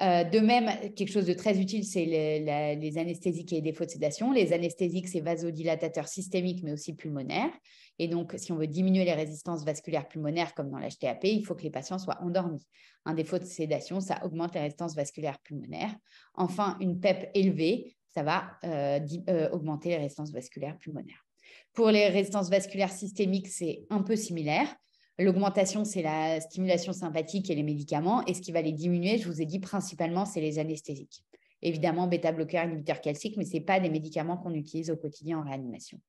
Euh, de même, quelque chose de très utile, c'est les, anesthésiques et les défauts de sédation. Les anesthésiques, c'est vasodilatateur systémique, mais aussi pulmonaire. Et donc, si on veut diminuer les résistances vasculaires pulmonaires, comme dans l'HTAP, il faut que les patients soient endormis. Un défaut de sédation, ça augmente les résistances vasculaires pulmonaires. Enfin, une PEP élevée, ça va euh, euh, augmenter les résistances vasculaires pulmonaires. Pour les résistances vasculaires systémiques, c'est un peu similaire. L'augmentation, c'est la stimulation sympathique et les médicaments. Et ce qui va les diminuer, je vous ai dit principalement, c'est les anesthésiques. Évidemment, bêta-bloqueurs, inhibiteurs calciques, mais ce sont pas des médicaments qu'on utilise au quotidien en réanimation.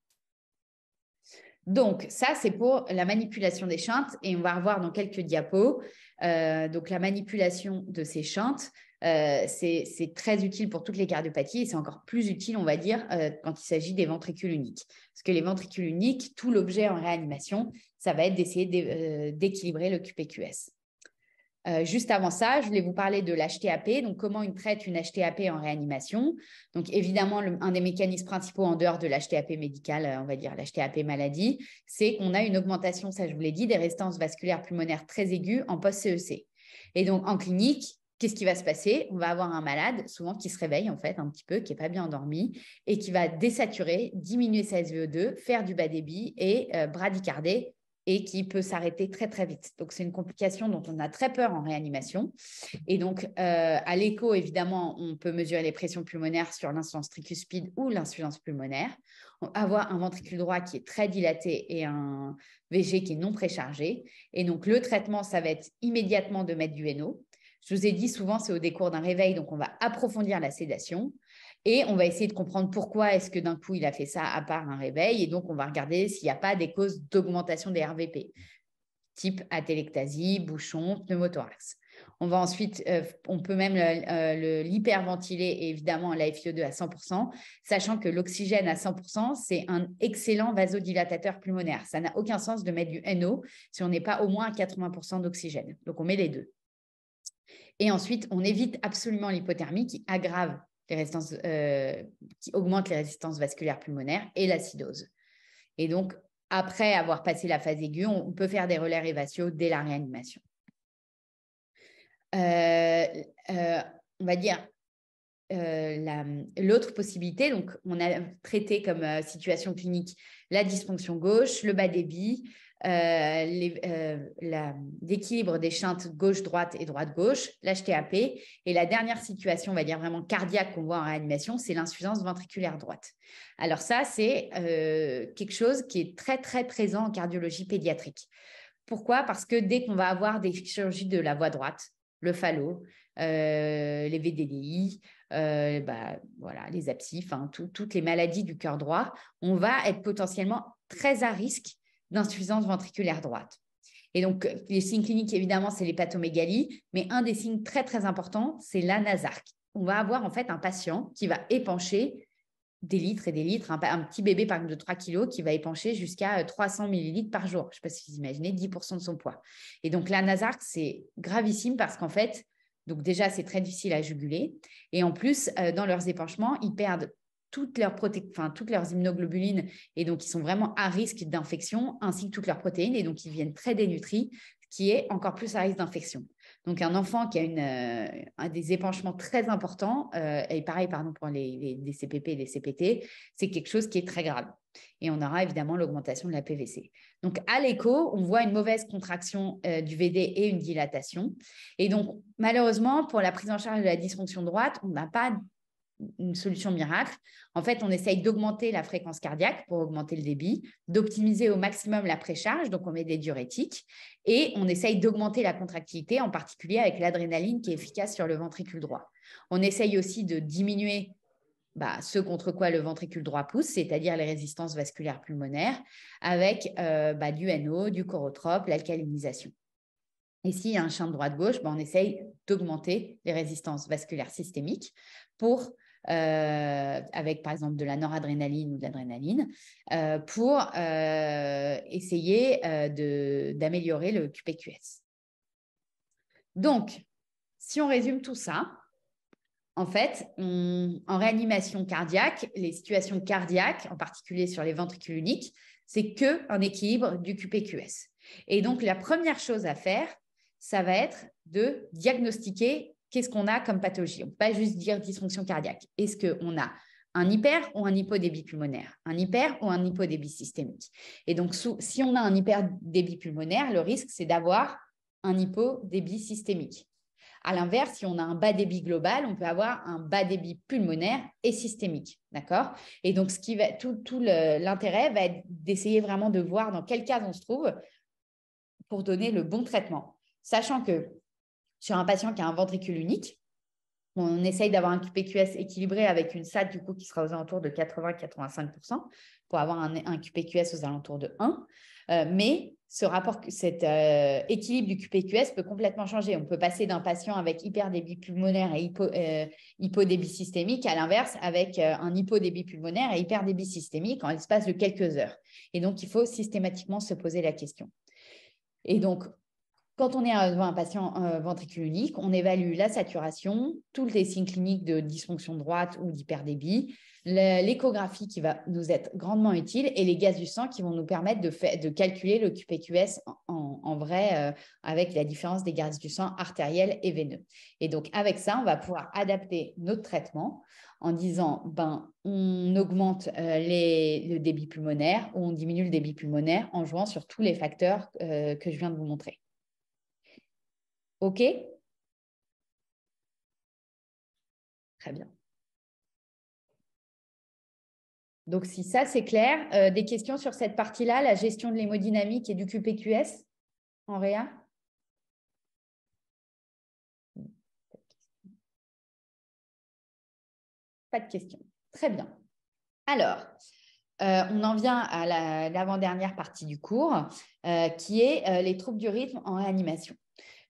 Donc, ça, c'est pour la manipulation des chantes. Et on va revoir dans quelques diapos. Euh, donc, la manipulation de ces chantes, euh, c'est très utile pour toutes les cardiopathies et c'est encore plus utile, on va dire, euh, quand il s'agit des ventricules uniques. Parce que les ventricules uniques, tout l'objet en réanimation, ça va être d'essayer euh, d'équilibrer le QPQS. Euh, juste avant ça, je voulais vous parler de l'HTAP, donc comment une traite une HTAP en réanimation. Donc évidemment, un des mécanismes principaux en dehors de l'HTAP médicale, euh, on va dire l'HTAP maladie, c'est qu'on a une augmentation, ça je vous l'ai dit, des résistances vasculaires pulmonaires très aiguës en post-CEC. Et donc en clinique, qu'est-ce qui va se passer On va avoir un malade, souvent qui se réveille en fait un petit peu, qui n'est pas bien endormi, et qui va désaturer, diminuer sa SVO2, e faire du bas débit et bradicarder, et qui peut s'arrêter très très vite. Donc c'est une complication dont on a très peur en réanimation. Et donc euh, à l'écho, évidemment, on peut mesurer les pressions pulmonaires sur l'insuffisance tricuspide ou l'insuffisance pulmonaire, avoir un ventricule droit qui est très dilaté et un VG qui est non préchargé. Et donc le traitement, ça va être immédiatement de mettre du NO. Je vous ai dit souvent, c'est au décours d'un réveil, donc on va approfondir la sédation. Et on va essayer de comprendre pourquoi est-ce que d'un coup il a fait ça à part un réveil. Et donc on va regarder s'il n'y a pas des causes d'augmentation des RVP, type atélectasie, bouchon, pneumothorax. On va ensuite, euh, on peut même euh, l'hyperventiler et évidemment la FiO2 à 100%, sachant que l'oxygène à 100%, c'est un excellent vasodilatateur pulmonaire. Ça n'a aucun sens de mettre du NO si on n'est pas au moins à 80% d'oxygène. Donc on met les deux. Et ensuite, on évite absolument l'hypothermie qui aggrave euh, qui augmentent les résistances vasculaires pulmonaires et l'acidose. Et donc, après avoir passé la phase aiguë, on peut faire des relais révatios dès la réanimation. Euh, euh, on va dire l'autre possibilité, donc on a traité comme situation clinique la dysfonction gauche, le bas débit, euh, euh, l'équilibre des chantes gauche-droite et droite-gauche, l'HTAP. Et la dernière situation, on va dire vraiment cardiaque qu'on voit en réanimation, c'est l'insuffisance ventriculaire droite. Alors ça, c'est euh, quelque chose qui est très, très présent en cardiologie pédiatrique. Pourquoi Parce que dès qu'on va avoir des chirurgies de la voie droite, le phallo, les VDDI, bah, voilà, les abscifs, hein, toutes les maladies du cœur droit, on va être potentiellement très à risque d'insuffisance ventriculaire droite. Et donc, euh, les signes cliniques, évidemment, c'est l'hépatomégalie, mais un des signes très, très importants, c'est la nasarque. On va avoir en fait un patient qui va épancher des litres et des litres, un, petit bébé par exemple de 3 kg qui va épancher jusqu'à 300 euh, millilitres par jour. Je ne sais pas si vous imaginez, 10% de son poids. Et donc, la nasarque, c'est gravissime parce qu'en fait, donc déjà, c'est très difficile à juguler. Et en plus, euh, dans leurs épanchements, ils perdent toutes leurs, enfin, toutes leurs immunoglobulines et donc ils sont vraiment à risque d'infection, ainsi que toutes leurs protéines et donc ils viennent très dénutris, ce qui est encore plus à risque d'infection. Donc un enfant qui a une, euh, des épanchements très importants, euh, et pareil pardon, pour les, les, CPP et les CPT, c'est quelque chose qui est très grave. Et on aura évidemment l'augmentation de la PVC. Donc à l'écho, on voit une mauvaise contraction euh, du VD et une dilatation. Et donc malheureusement, pour la prise en charge de la dysfonction droite, on n'a pas une solution miracle. En fait, on essaye d'augmenter la fréquence cardiaque pour augmenter le débit, d'optimiser au maximum la précharge, donc on met des diurétiques, et on essaye d'augmenter la contractilité, en particulier avec l'adrénaline qui est efficace sur le ventricule droit. On essaye aussi de diminuer bah, ce contre quoi le ventricule droit pousse, c'est-à-dire les résistances vasculaires pulmonaires, avec euh, bah, du NO, du chorotrope, l'alcalinisation. Et s'il y a un champ de droite-gauche, bah, on essaye d'augmenter les résistances vasculaires systémiques pour euh, avec par exemple de la noradrénaline ou de l'adrénaline, euh, pour euh, essayer d'améliorer le QPQS. Donc, si on résume tout ça, en fait, en réanimation cardiaque, les situations cardiaques, en particulier sur les ventricules uniques, c'est que un équilibre du QPQS. Et donc, la première chose à faire, ça va être de diagnostiquer qu'est-ce qu'on a comme pathologie On ne peut pas juste dire dysfonction cardiaque. Est-ce qu'on a un hyper ou un hypodébit pulmonaire, un hyper ou un hypodébit systémique. Et donc, si on a un hyperdébit pulmonaire, le risque, c'est d'avoir un hypodébit systémique. À l'inverse, si on a un bas débit global, on peut avoir un bas débit pulmonaire et systémique, d'accord Et donc, tout, tout l'intérêt va être d'essayer vraiment de voir dans quel cas on se trouve pour donner le bon traitement, sachant que sur un patient qui a un ventricule unique. On essaye d'avoir un QPQS équilibré avec une SAT du coup qui sera aux alentours de 80-85% pour avoir un, QPQS aux alentours de 1. Euh, mais ce rapport, cet euh, équilibre du QPQS peut complètement changer. On peut passer d'un patient avec hyperdébit pulmonaire et hypo, euh, hypodébit systémique à l'inverse avec un hypodébit pulmonaire et hyperdébit systémique en l'espace de quelques heures. Et donc, il faut systématiquement se poser la question. Et donc, quand on est un patient unique, euh, on évalue la saturation, tous les signes cliniques de dysfonction droite ou d'hyperdébit, l'échographie qui va nous être grandement utile et les gaz du sang qui vont nous permettre de, calculer le QPQS en, vrai euh, avec la différence des gaz du sang artériel et veineux. Et donc avec ça, on va pouvoir adapter notre traitement en disant ben on augmente euh, le débit pulmonaire ou on diminue le débit pulmonaire en jouant sur tous les facteurs que je viens de vous montrer. OK Très bien. Donc, si ça, c'est clair. Euh, des questions sur cette partie-là, la gestion de l'hémodynamique et du QPQS en réa Pas de questions. Très bien. Alors, euh, on en vient à l'avant-dernière partie du cours, euh, qui est les troubles du rythme en réanimation.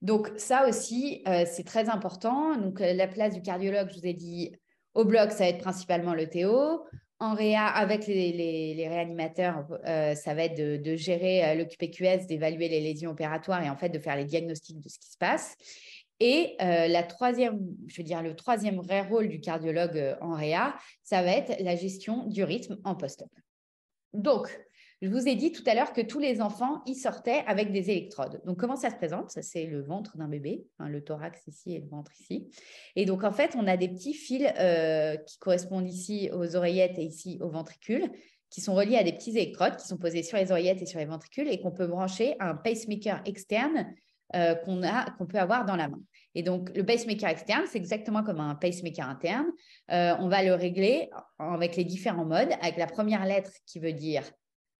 Donc ça aussi, euh, c'est très important. Donc euh, la place du cardiologue, je vous ai dit, au bloc, ça va être principalement le Théo. En réa, avec les, réanimateurs, euh, ça va être de, gérer le QPQS, d'évaluer les lésions opératoires et en fait de faire les diagnostics de ce qui se passe. Et la troisième, je veux dire, le troisième vrai rôle du cardiologue en réa, ça va être la gestion du rythme en post-op. Donc, je vous ai dit tout à l'heure que tous les enfants y sortaient avec des électrodes. Donc, comment ça se présente Ça C'est le ventre d'un bébé, hein, le thorax ici et le ventre ici. Et donc, en fait, on a des petits fils euh, qui correspondent ici aux oreillettes et ici aux ventricules qui sont reliés à des petits électrodes qui sont posés sur les oreillettes et sur les ventricules et qu'on peut brancher à un pacemaker externe euh, qu'on peut avoir dans la main. Et donc, le pacemaker externe, c'est exactement comme un pacemaker interne. Euh, on va le régler avec les différents modes, avec la première lettre qui veut dire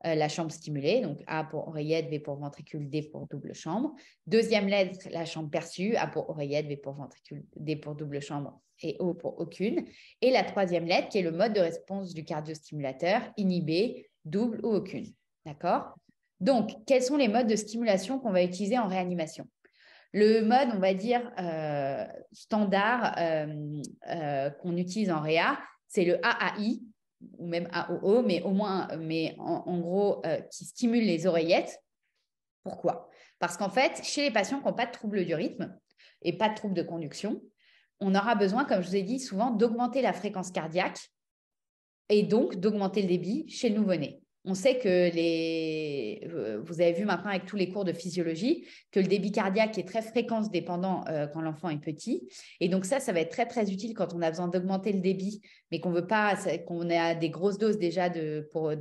euh, la chambre stimulée, donc A pour oreillette, B pour ventricule, D pour double chambre. Deuxième lettre, la chambre perçue, A pour oreillette, B pour ventricule, D pour double chambre et O pour aucune. Et la troisième lettre qui est le mode de réponse du cardiostimulateur, inhibé, double ou aucune. D'accord Donc, quels sont les modes de stimulation qu'on va utiliser en réanimation le mode, on va dire, euh, standard euh, qu'on utilise en réa, c'est le AAI, ou même AOO, mais au moins, mais en, gros, euh, qui stimule les oreillettes. Pourquoi Parce qu'en fait, chez les patients qui n'ont pas de trouble du rythme et pas de trouble de conduction, on aura besoin, comme je vous ai dit souvent, d'augmenter la fréquence cardiaque et donc d'augmenter le débit chez le nouveau-né. On sait que euh, vous avez vu maintenant avec tous les cours de physiologie que le débit cardiaque est très fréquence dépendant euh, quand l'enfant est petit. Et donc ça, ça va être très très utile quand on a besoin d'augmenter le débit, mais qu'on veut pas, qu'on a des grosses doses déjà de pour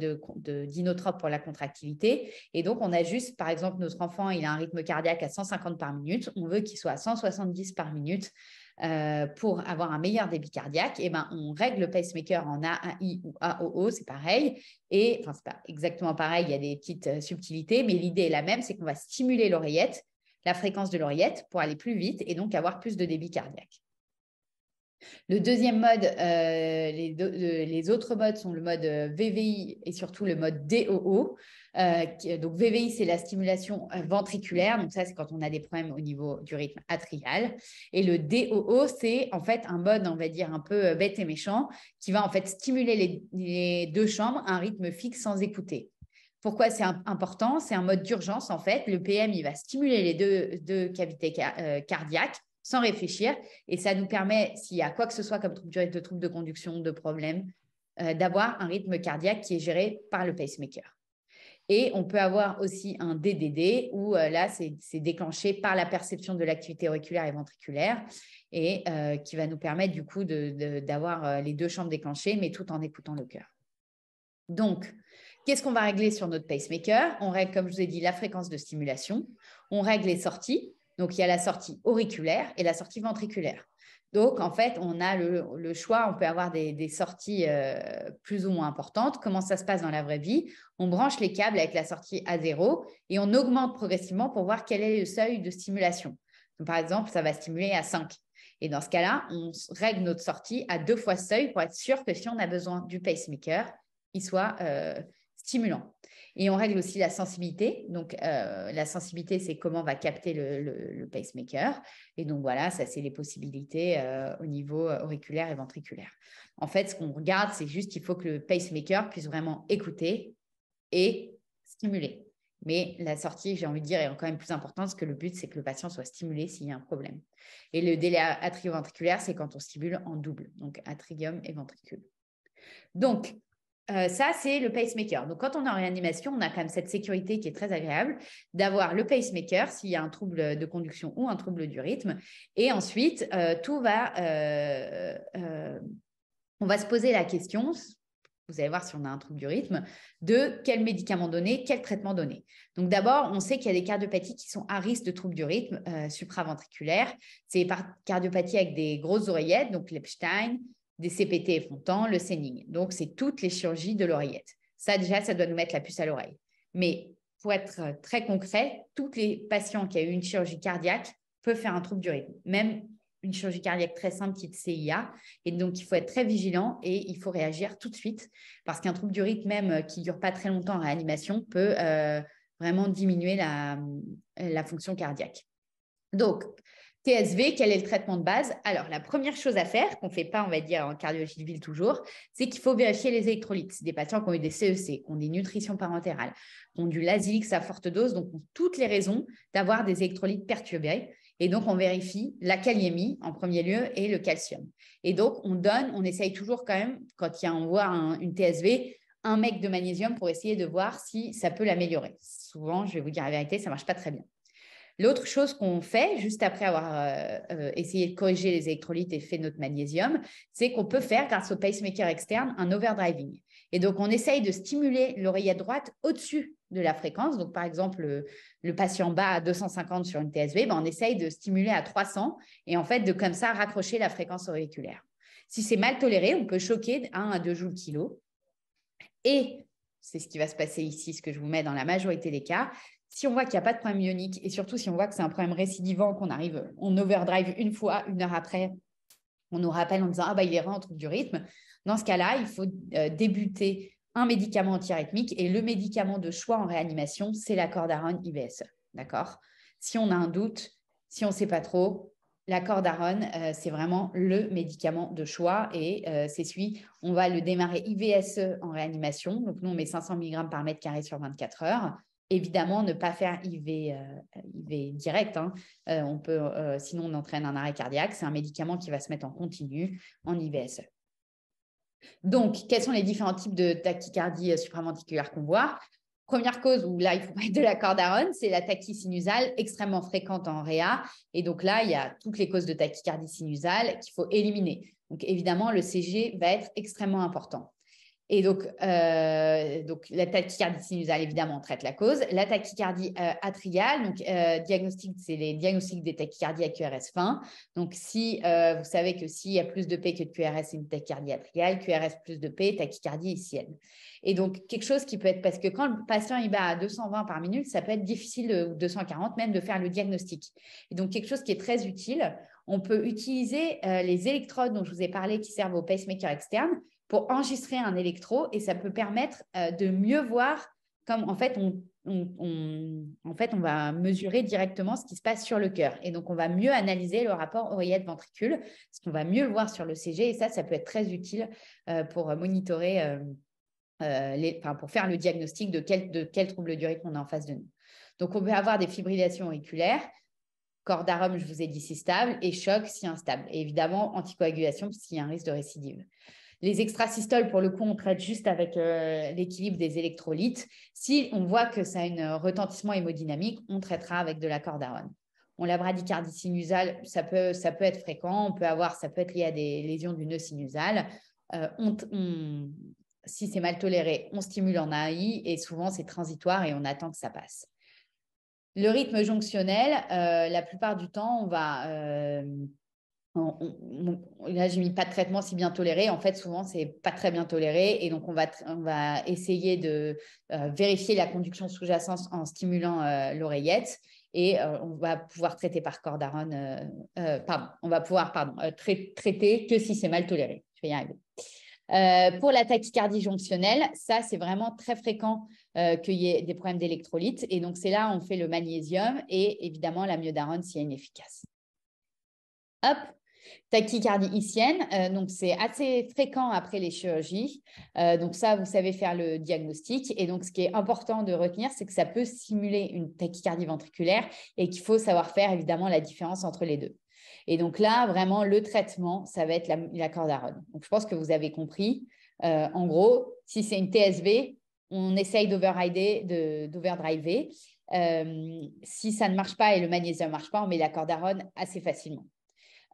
pour la contractilité. Et donc on a juste, par exemple, notre enfant, il a un rythme cardiaque à 150 par minute. On veut qu'il soit à 170 par minute euh, pour avoir un meilleur débit cardiaque, et eh ben, on règle le pacemaker en AAI ou AOO, c'est pareil. Et, enfin, c'est pas exactement pareil, il y a des petites euh, subtilités, mais l'idée est la même, c'est qu'on va stimuler l'oreillette, la fréquence de l'oreillette pour aller plus vite et donc avoir plus de débit cardiaque. Le deuxième mode, euh, euh, les, autres modes sont le mode euh, VVI et surtout le mode DOO. donc VVI, c'est la stimulation ventriculaire. Donc ça, c'est quand on a des problèmes au niveau du rythme atrial. Et le DOO, c'est en fait un mode, on va dire, un peu bête et méchant, qui va en fait stimuler les, deux chambres à un rythme fixe sans écouter. Pourquoi c'est important C'est un mode d'urgence en fait. Le PM, il va stimuler les deux, cavités cardiaques sans réfléchir. Et ça nous permet, s'il y a quoi que ce soit comme trouble de de conduction, de problème, euh, d'avoir un rythme cardiaque qui est géré par le pacemaker. Et on peut avoir aussi un DDD où euh, là, c'est déclenché par la perception de l'activité auriculaire et ventriculaire et euh, qui va nous permettre du coup d'avoir les deux chambres déclenchées, mais tout en écoutant le cœur. Donc, qu'est-ce qu'on va régler sur notre pacemaker On règle, comme je vous ai dit, la fréquence de stimulation, on règle les sorties, donc, il y a la sortie auriculaire et la sortie ventriculaire. Donc, en fait, on a le, choix, on peut avoir des, sorties euh, plus ou moins importantes. Comment ça se passe dans la vraie vie On branche les câbles avec la sortie à zéro et on augmente progressivement pour voir quel est le seuil de stimulation. Donc, par exemple, ça va stimuler à 5. Et dans ce cas-là, on règle notre sortie à deux fois ce seuil pour être sûr que si on a besoin du pacemaker, il soit, euh, stimulant. Et on règle aussi la sensibilité. Donc, euh, la sensibilité, c'est comment va capter le, pacemaker. Et donc, voilà, ça, c'est les possibilités euh, au niveau euh, auriculaire et ventriculaire. En fait, ce qu'on regarde, c'est juste qu'il faut que le pacemaker puisse vraiment écouter et stimuler. Mais la sortie, j'ai envie de dire, est quand même plus importante parce que le but, c'est que le patient soit stimulé s'il y a un problème. Et le délai atrioventriculaire, c'est quand on stimule en double, donc atrium et ventricule. Donc, euh, ça, c'est le pacemaker. Donc, quand on est en réanimation, on a quand même cette sécurité qui est très agréable d'avoir le pacemaker s'il y a un trouble de conduction ou un trouble du rythme. Et ensuite, euh, tout va. Euh, on va se poser la question, vous allez voir si on a un trouble du rythme, de quel médicament donner, quel traitement donner. Donc d'abord, on sait qu'il y a des cardiopathies qui sont à risque de troubles du rythme supraventriculaire. C'est par cardiopathies avec des grosses oreillettes, donc l'Epstein, des CPT fontant, le séning. Donc, c'est toutes les chirurgies de l'oreillette. Ça, déjà, ça doit nous mettre la puce à l'oreille. Mais pour être très concret, tous les patients qui ont eu une chirurgie cardiaque peuvent faire un trouble du rythme, même une chirurgie cardiaque très simple qui est de CIA. Et donc, il faut être très vigilant et il faut réagir tout de suite parce qu'un trouble du rythme, même euh, qui ne dure pas très longtemps en réanimation, peut euh, vraiment diminuer la, euh, la fonction cardiaque. Donc, TSV, quel est le traitement de base Alors, la première chose à faire, qu'on ne fait pas, on va dire, en cardiologie de ville toujours, c'est qu'il faut vérifier les électrolytes. Des patients qui ont eu des CEC, qui e ont des nutritions parentérales, qui ont du Lazix à forte dose, donc ont toutes les raisons d'avoir des électrolytes perturbés. Et donc, on vérifie la kaliémie en premier lieu et le calcium. Et donc, on donne, on essaye toujours quand même, quand il y a, on voit une TSV, un mec de magnésium pour essayer de voir si ça peut l'améliorer. Souvent, je vais vous dire la vérité, ça marche pas très bien. L'autre chose qu'on fait, juste après avoir euh, euh, essayé de corriger les électrolytes et fait notre magnésium, c'est qu'on peut faire, grâce au pacemaker externe, un overdriving. Et donc, on essaye de stimuler l'oreillette droite au-dessus de la fréquence. Donc, par exemple, euh, le, patient bas à 250 sur une TSV, ben, on essaye de stimuler à 300 et en fait de comme ça raccrocher la fréquence auriculaire. Si c'est mal toléré, on peut choquer 1 à 2 joules kilo. Et c'est ce qui va se passer ici, ce que je vous mets dans la majorité des cas, si on voit qu'il n'y a pas de problème ionique et surtout si on voit que c'est un problème récidivant, qu'on arrive, on overdrive une fois, une heure après, on nous rappelle en disant Ah, bah, il est rentre du rythme. Dans ce cas-là, il faut euh, débuter un médicament anti-rythmique et le médicament de choix en réanimation, c'est la cordarone IVSE. D'accord Si on a un doute, si on ne sait pas trop, la cordarone, euh, c'est vraiment le médicament de choix et euh, c'est celui, on va le démarrer IVSE en réanimation. Donc, nous, on met 500 mg par mètre carré sur 24 heures. Évidemment, ne pas faire IV, euh, direct. Hein. Euh, euh, sinon, on entraîne un arrêt cardiaque. C'est un médicament qui va se mettre en continu en IVSE. Donc, quels sont les différents types de tachycardie supraventriculaire qu'on voit Première cause où là, il faut mettre de la cordarone, c'est la tachy sinusale extrêmement fréquente en réa. Et donc là, il y a toutes les causes de tachycardie sinusale qu'il faut éliminer. Donc évidemment, le CG va être extrêmement important. Et donc, euh, donc la tachycardie sinusale, évidemment, traite la cause. La tachycardie euh, atriale, donc euh, diagnostic, c'est les diagnostics des tachycardies à QRS20. Donc, si vous savez que s'il y a plus de P que de QRS, c'est une tachycardie atriale, QRS plus de P, tachycardie ICN. Et donc, quelque chose qui peut être, parce que quand le patient il bat à 220 par minute, ça peut être difficile, ou 240 même, de faire le diagnostic. Et donc, quelque chose qui est très utile, on peut utiliser les électrodes dont je vous ai parlé qui servent aux pacemakers externes pour enregistrer un électro et ça peut permettre euh, de mieux voir comme en fait on, en fait on va mesurer directement ce qui se passe sur le cœur et donc on va mieux analyser le rapport oreillette-ventricule ce qu'on va mieux le voir sur le CG et ça ça peut être très utile euh, pour monitorer euh, les, pour faire le diagnostic de quel, de trouble du rythme on a en face de nous. Donc on peut avoir des fibrillations auriculaires d'arôme, je vous ai dit, si stable, et choc, si instable. Et évidemment, anticoagulation, puisqu'il y a un risque de récidive. Les extrasystoles, pour le coup, on traite juste avec euh, l'équilibre des électrolytes. Si on voit que ça a un euh, retentissement hémodynamique, on traitera avec de la cordarone. On la bradycardie sinusale, ça peut, ça peut être fréquent, on peut avoir, ça peut être lié à des lésions du nœud sinusal. Euh, si c'est mal toléré, on stimule en AI et souvent c'est transitoire et on attend que ça passe. Le rythme jonctionnel, la plupart du temps, on va on, là, mis pas de traitement si bien toléré. En fait, souvent, ce n'est pas très bien toléré. Et donc, on va, essayer de euh, vérifier la conduction sous-jacente en stimulant euh, l'oreillette. Et euh, on va pouvoir traiter par cordarone, pardon, on va pouvoir pardon, traiter que si c'est mal toléré. Je vais y arriver. pour la tachycardie jonctionnelle, ça c'est vraiment très fréquent qu'il y ait des problèmes d'électrolytes. Et donc c'est là où on fait le magnésium et évidemment la myodarone si elle est inefficace. Hop, Tachycardie ischienne, euh, donc c'est assez fréquent après les chirurgies. Euh, donc ça, vous savez faire le diagnostic. Et donc ce qui est important de retenir, c'est que ça peut simuler une tachycardie ventriculaire et qu'il faut savoir faire évidemment la différence entre les deux. Et donc là, vraiment, le traitement, ça va être la, la cordarone. Donc je pense que vous avez compris. Euh, en gros, si c'est une TSV, on essaye d'overdriver. si ça ne marche pas et le magnésium ne marche pas, on met la cordarone assez facilement.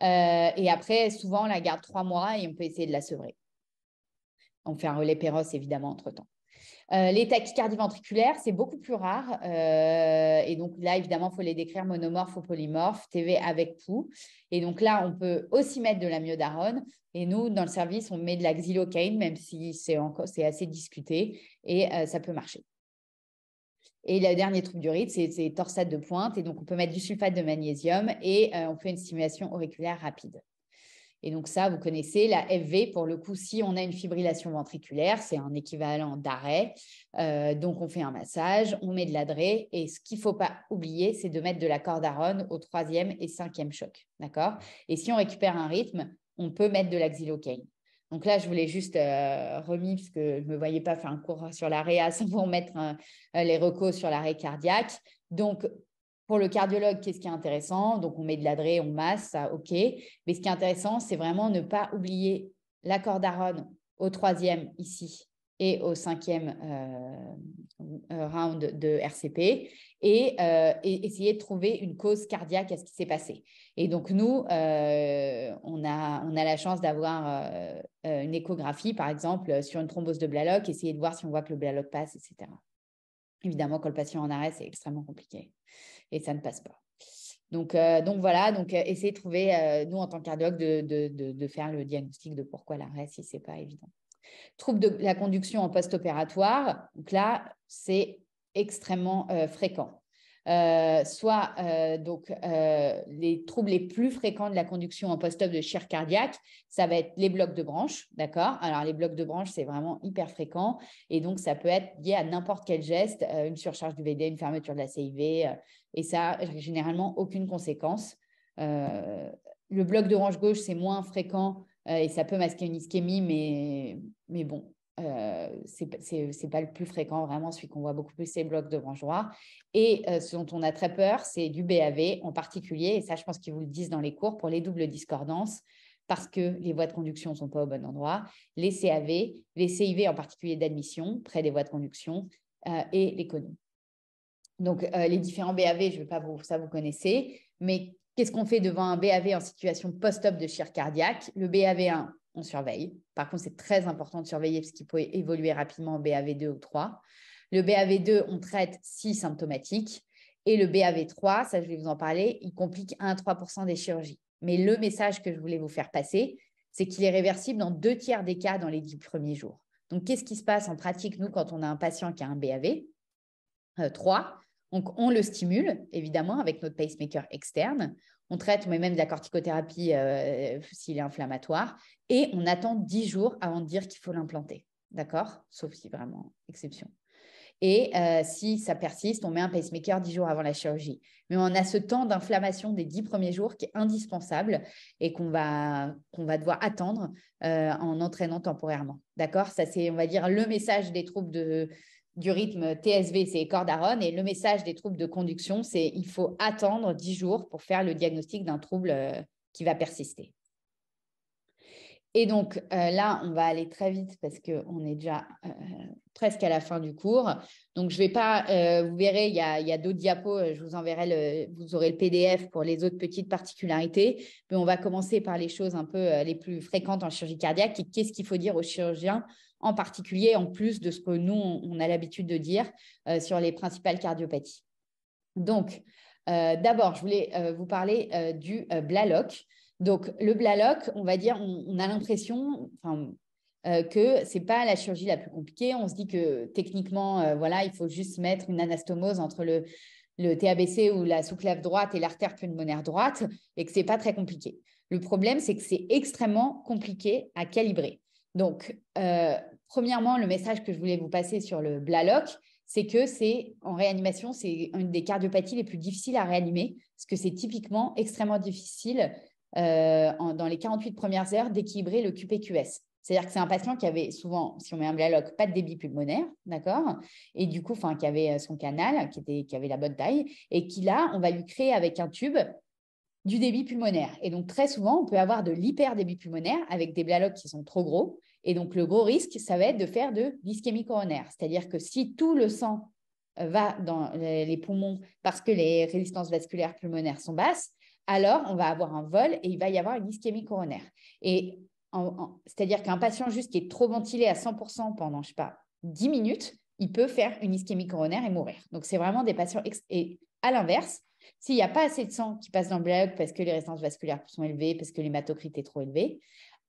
Euh, et après, souvent, on la garde trois mois et on peut essayer de la sevrer. On fait un relais péros, évidemment, entre-temps. Euh, les tachycardies ventriculaires, c'est beaucoup plus rare. Euh, et donc là, évidemment, il faut les décrire monomorphes ou polymorphes, TV avec pouls. Et donc là, on peut aussi mettre de la myodarone. Et nous, dans le service, on met de la xylocaine même si c'est assez discuté, et ça peut marcher. Et le dernier truc du rythme, c'est torsade de pointe. Et donc, on peut mettre du sulfate de magnésium et euh, on fait une stimulation auriculaire rapide. Et donc ça, vous connaissez la FV, pour le coup, si on a une fibrillation ventriculaire, c'est un équivalent d'arrêt. Euh, donc on fait un massage, on met de l'adré, et ce qu'il ne faut pas oublier, c'est de mettre de la cordarone au troisième et cinquième choc. D'accord Et si on récupère un rythme, on peut mettre de l'axylocaine. Donc là, je voulais juste euh, remis, parce que je ne me voyais pas faire un cours sur l'arrêt à sans vous mettre euh, euh, les recos sur l'arrêt cardiaque. Donc, pour le cardiologue, qu'est-ce qui est intéressant Donc, on met de l'adré, on masse, ça, OK. Mais ce qui est intéressant, c'est vraiment ne pas oublier la cordarone au troisième ici, et au cinquième euh, euh, round de RCP euh, et, essayer de trouver une cause cardiaque à ce qui s'est passé. Et donc nous, on, a, on a la chance d'avoir une échographie, par exemple, sur une thrombose de Blaloc, essayer de voir si on voit que le Blaloc passe, etc. Évidemment, quand le patient est en arrêt, c'est extrêmement compliqué et ça ne passe pas. Donc, donc, voilà, donc essayer de trouver, nous en tant que cardiologue, de, de, de, de, faire le diagnostic de pourquoi l'arrêt si ce n'est pas évident. Troubles de la conduction en post-opératoire, donc là, c'est extrêmement euh, fréquent. Euh, soit euh, donc les troubles les plus fréquents de la conduction en post-op de chirurgie cardiaque, ça va être les blocs de branches, d'accord Alors les blocs de branches, c'est vraiment hyper fréquent et donc ça peut être lié à n'importe quel geste, une surcharge du VD, une fermeture de la CIV et ça généralement aucune conséquence. le bloc de branche gauche, c'est moins fréquent euh, et ça peut masquer une ischémie, mais, mais bon, euh, c'est pas le plus fréquent vraiment, celui qu'on voit beaucoup plus, c'est blocs de branche Et euh, ce dont on a très peur, c'est du BAV en particulier, et ça je pense qu'ils vous le disent dans les cours, pour les doubles discordances, parce que les voies de conduction ne sont pas au bon endroit, les CAV, les CIV en particulier d'admission, près des voies de conduction, euh, et les connus. Donc les différents BAV, je vais pas vous, ça vous connaissez, mais Qu'est-ce qu'on fait devant un BAV en situation post-op de chirurgie cardiaque Le BAV1, on surveille. Par contre, c'est très important de surveiller parce qu'il peut évoluer rapidement en BAV2 ou 3. Le BAV2, on traite si symptomatiques. Et le BAV3, ça je vais vous en parler, il complique 1 à 3 des chirurgies. Mais le message que je voulais vous faire passer, c'est qu'il est réversible dans deux tiers des cas dans les dix premiers jours. Donc, qu'est-ce qui se passe en pratique, nous, quand on a un patient qui a un BAV 3 euh, donc, on le stimule, évidemment, avec notre pacemaker externe. On traite, on même de la corticothérapie euh, s'il est inflammatoire. Et on attend 10 jours avant de dire qu'il faut l'implanter. D'accord Sauf si vraiment exception. Et euh, si ça persiste, on met un pacemaker 10 jours avant la chirurgie. Mais on a ce temps d'inflammation des 10 premiers jours qui est indispensable et qu'on va, va devoir attendre euh, en entraînant temporairement. D'accord Ça, c'est, on va dire, le message des troubles de, du rythme TSV, c'est cordaron. et le message des troubles de conduction, c'est il faut attendre 10 jours pour faire le diagnostic d'un trouble euh, qui va persister. Et donc euh, là, on va aller très vite parce qu'on est déjà euh, presque à la fin du cours. Donc je vais pas, vous verrez, il y a, d'autres diapos, je vous enverrai, le, vous aurez le PDF pour les autres petites particularités. Mais on va commencer par les choses un peu les plus fréquentes en chirurgie cardiaque. Qu'est-ce qu'il faut dire aux chirurgiens en particulier en plus de ce que nous, on a l'habitude de dire euh, sur les principales cardiopathies. Donc, euh, d'abord, je voulais euh, vous parler du Blalock. Donc, le Blalock, on va dire, on, a l'impression, enfin, ce que c'est pas la chirurgie la plus compliquée. On se dit que techniquement, voilà, il faut juste mettre une anastomose entre le, le TABC ou la sous-clave droite et l'artère pulmonaire droite et que c'est pas très compliqué. Le problème, c'est que c'est extrêmement compliqué à calibrer. Donc, euh, premièrement, le message que je voulais vous passer sur le Blaloc, c'est que c'est en réanimation, c'est une des cardiopathies les plus difficiles à réanimer, parce que c'est typiquement extrêmement difficile euh, dans les 48 premières heures d'équilibrer le QPQS. C'est-à-dire que c'est un patient qui avait souvent, si on met un blaloc, pas de débit pulmonaire, d'accord Et du coup, enfin, qui avait euh, son canal, qui, était, qui avait la bonne taille, et qui là, on va lui créer avec un tube du débit pulmonaire. Et donc, très souvent, on peut avoir de l'hyperdébit pulmonaire avec des blalocs qui sont trop gros. Et donc, le gros risque, ça va être de faire de l'ischémie coronaire. C'est-à-dire que si tout le sang euh, va dans les poumons parce que les résistances vasculaires pulmonaires sont basses, alors on va avoir un vol et il va y avoir une ischémie coronaire. Et c'est-à-dire qu'un patient juste qui est trop ventilé à 100% pendant, je sais pas, 10 minutes, il peut faire une ischémie coronaire et mourir. Donc, c'est vraiment des patients... Et à l'inverse, s'il n'y a pas assez de sang qui passe dans le bloc parce que les résistances vasculaires sont élevées, parce que l'hématocrite est trop élevé,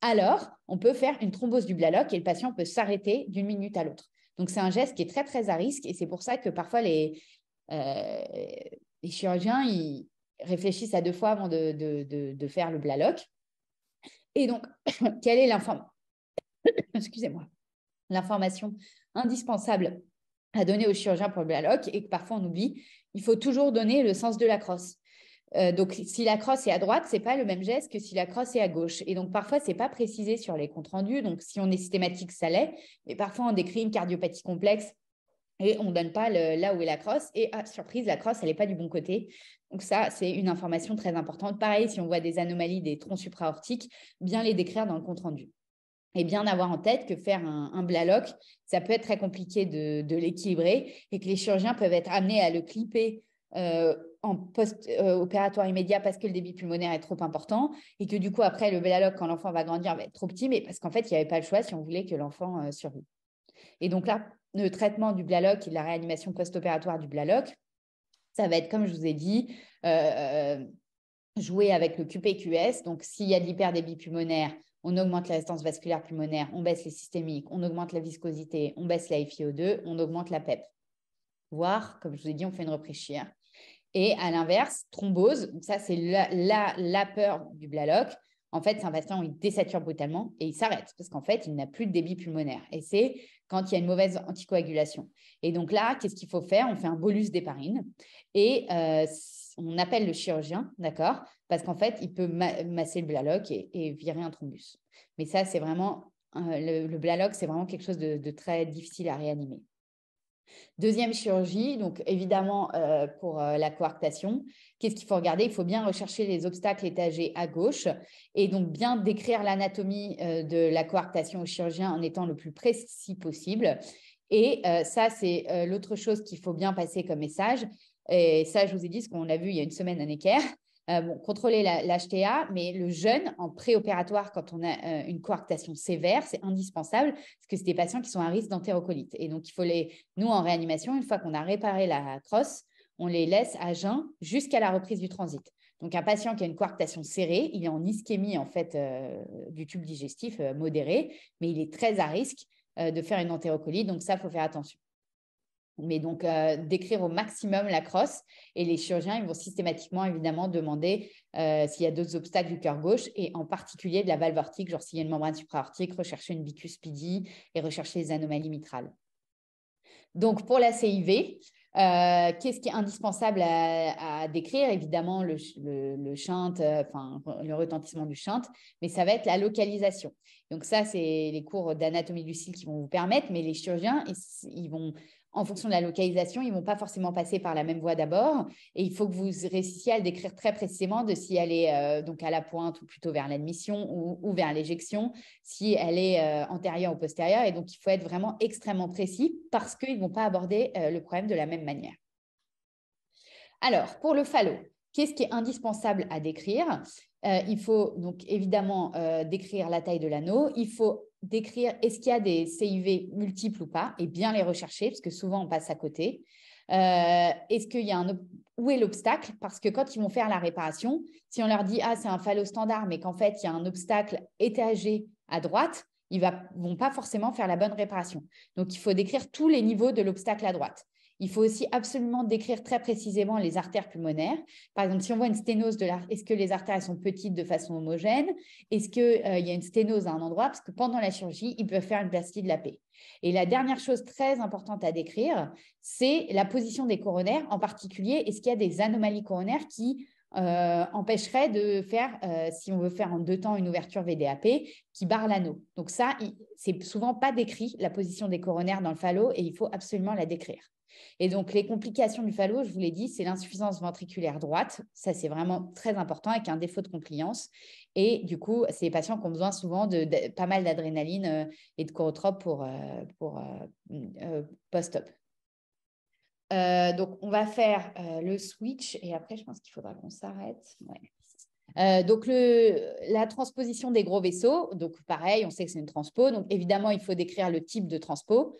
alors on peut faire une thrombose du blaloc et le patient peut s'arrêter d'une minute à l'autre. Donc c'est un geste qui est très très à risque et c'est pour ça que parfois les, euh, chirurgiens ils réfléchissent à deux fois avant de, faire le blaloc. Et donc, quelle est l'information Excusez-moi. L'information indispensable à donner au chirurgien pour le blaloc et que parfois on oublie, il faut toujours donner le sens de la crosse. Euh, donc, si la crosse est à droite, c'est pas le même geste que si la crosse est à gauche. Et donc, parfois, c'est pas précisé sur les comptes rendus. Donc, si on est systématique, ça l'est. Mais parfois, on décrit une cardiopathie complexe et on ne donne pas là où est la crosse. Et à ah, surprise, la crosse, elle n'est pas du bon côté. Donc, ça, c'est une information très importante. Pareil, si on voit des anomalies des troncs supraortiques, bien les décrire dans le compte rendu et bien avoir en tête que faire un, un blaloc, ça peut être très compliqué de, l'équilibrer et que les chirurgiens peuvent être amenés à le clipper euh, en post-opératoire euh, immédiat parce que le débit pulmonaire est trop important et que du coup, après, le blaloc, quand l'enfant va grandir, va être trop petit, mais parce qu'en fait, il n'y avait pas le choix si on voulait que l'enfant euh, survive. Et donc là, le traitement du blaloc et de la réanimation post-opératoire du blaloc, ça va être, comme je vous ai dit, jouer avec le QPQS. Donc, s'il y a de l'hyperdébit pulmonaire, on augmente la résistance vasculaire pulmonaire, on baisse les systémiques, on augmente la viscosité, on baisse la FiO2, on augmente la PEP. Voire, comme je vous ai dit, on fait une reprise Et à l'inverse, thrombose, ça c'est la, peur du blaloc. En fait, c'est un patient où il désature brutalement et il s'arrête parce qu'en fait, il n'a plus de débit pulmonaire. Et c'est quand il y a une mauvaise anticoagulation. Et donc là, qu'est-ce qu'il faut faire On fait un bolus d'héparine. Et euh, on appelle le chirurgien, d'accord Parce qu'en fait, il peut masser le blaloc et, virer un thrombus. Mais ça, c'est vraiment, euh, le, blaloc, c'est vraiment quelque chose de, très difficile à réanimer. Deuxième chirurgie, donc évidemment euh, pour euh, la coarctation, qu'est-ce qu'il faut regarder Il faut bien rechercher les obstacles étagés à gauche et donc bien décrire l'anatomie de la coarctation au chirurgien en étant le plus précis possible. Et ça, c'est l'autre chose qu'il faut bien passer comme message, et ça, je vous ai dit ce qu'on a vu il y a une semaine à Necker. Euh, contrôler l'HTA, mais le jeûne en préopératoire, quand on a euh, une coarctation sévère, c'est indispensable parce que c'est des patients qui sont à risque d'entérocolite. Et donc, il faut les, nous, en réanimation, une fois qu'on a réparé la crosse, on les laisse à jeûne jusqu'à la reprise du transit. Donc, un patient qui a une coarctation serrée, il est en ischémie en fait euh, du tube digestif modéré, mais il est très à risque de faire une entérocolite. Donc, ça, il faut faire attention mais donc euh, d'écrire au maximum la crosse. Et les chirurgiens, ils vont systématiquement, évidemment, demander euh, s'il y a d'autres obstacles du cœur gauche, et en particulier de la valve aortique, genre s'il y a une membrane supraortique, rechercher une bicuspidie et rechercher les anomalies mitrales. Donc pour la CIV, euh, qu'est-ce qui est indispensable à, décrire Évidemment, le, le, le le retentissement du chant, mais ça va être la localisation. Donc ça, c'est les cours d'anatomie du cil qui vont vous permettre, mais les chirurgiens, ils vont en fonction de la localisation, ils vont pas forcément passer par la même voie d'abord. Et il faut que vous réussissiez à le décrire très précisément de si elle est euh, donc à la pointe ou plutôt vers l'admission ou, vers l'éjection, si elle est euh, antérieure ou postérieure. Et donc, il faut être vraiment extrêmement précis parce qu'ils ne vont pas aborder euh, le problème de la même manière. Alors, pour le phallo, qu'est-ce qui est indispensable à décrire Il faut donc évidemment décrire la taille de l'anneau. Il faut d'écrire est-ce qu'il y a des CIV multiples ou pas et bien les rechercher parce que souvent on passe à côté. Euh, est-ce qu'il y a un où est l'obstacle Parce que quand ils vont faire la réparation, si on leur dit ah c'est un fallo standard, mais qu'en fait il y a un obstacle étagé à droite, ils ne vont pas forcément faire la bonne réparation. Donc il faut décrire tous les niveaux de l'obstacle à droite. Il faut aussi absolument décrire très précisément les artères pulmonaires. Par exemple, si on voit une sténose est-ce que les artères sont petites de façon homogène Est-ce qu'il euh, y a une sténose à un endroit Parce que pendant la chirurgie, ils peuvent faire une plastie de la paix. Et la dernière chose très importante à décrire, c'est la position des coronaires. En particulier, est-ce qu'il y a des anomalies coronaires qui euh, empêcheraient de faire, euh, si on veut faire en deux temps une ouverture VDAP, qui barre l'anneau. Donc ça, c'est souvent pas décrit, la position des coronaires dans le phallo, et il faut absolument la décrire. Et donc, les complications du phallo, je vous l'ai dit, c'est l'insuffisance ventriculaire droite. Ça, c'est vraiment très important avec un défaut de compliance. Et du coup, c'est les patients qui ont besoin souvent de, pas mal d'adrénaline euh, et de chorotropes pour, euh, pour euh, post-op. donc, on va faire le switch et après, je pense qu'il faudra qu'on s'arrête. donc, la transposition des gros vaisseaux, donc pareil, on sait que c'est une transpo. Donc, évidemment, il faut décrire le type de transpo.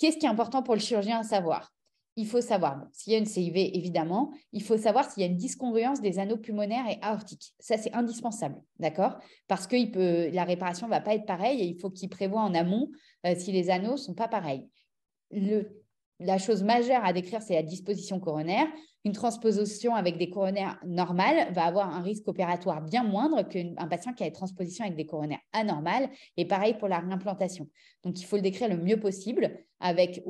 Qu'est-ce qui est important pour le chirurgien à savoir Il faut savoir, s'il y a une CIV, évidemment, il faut savoir s'il y a une discongruence des anneaux pulmonaires et aortiques. Ça, c'est indispensable, d'accord Parce que la réparation ne va pas être pareille et il faut qu'il prévoit en amont euh, si les anneaux ne sont pas pareils. Le la chose majeure à décrire, c'est la disposition coronaire. Une transposition avec des coronaires normales va avoir un risque opératoire bien moindre qu'un patient qui a une transposition avec des coronaires anormales. Et pareil pour la réimplantation. Donc, il faut le décrire le mieux possible avec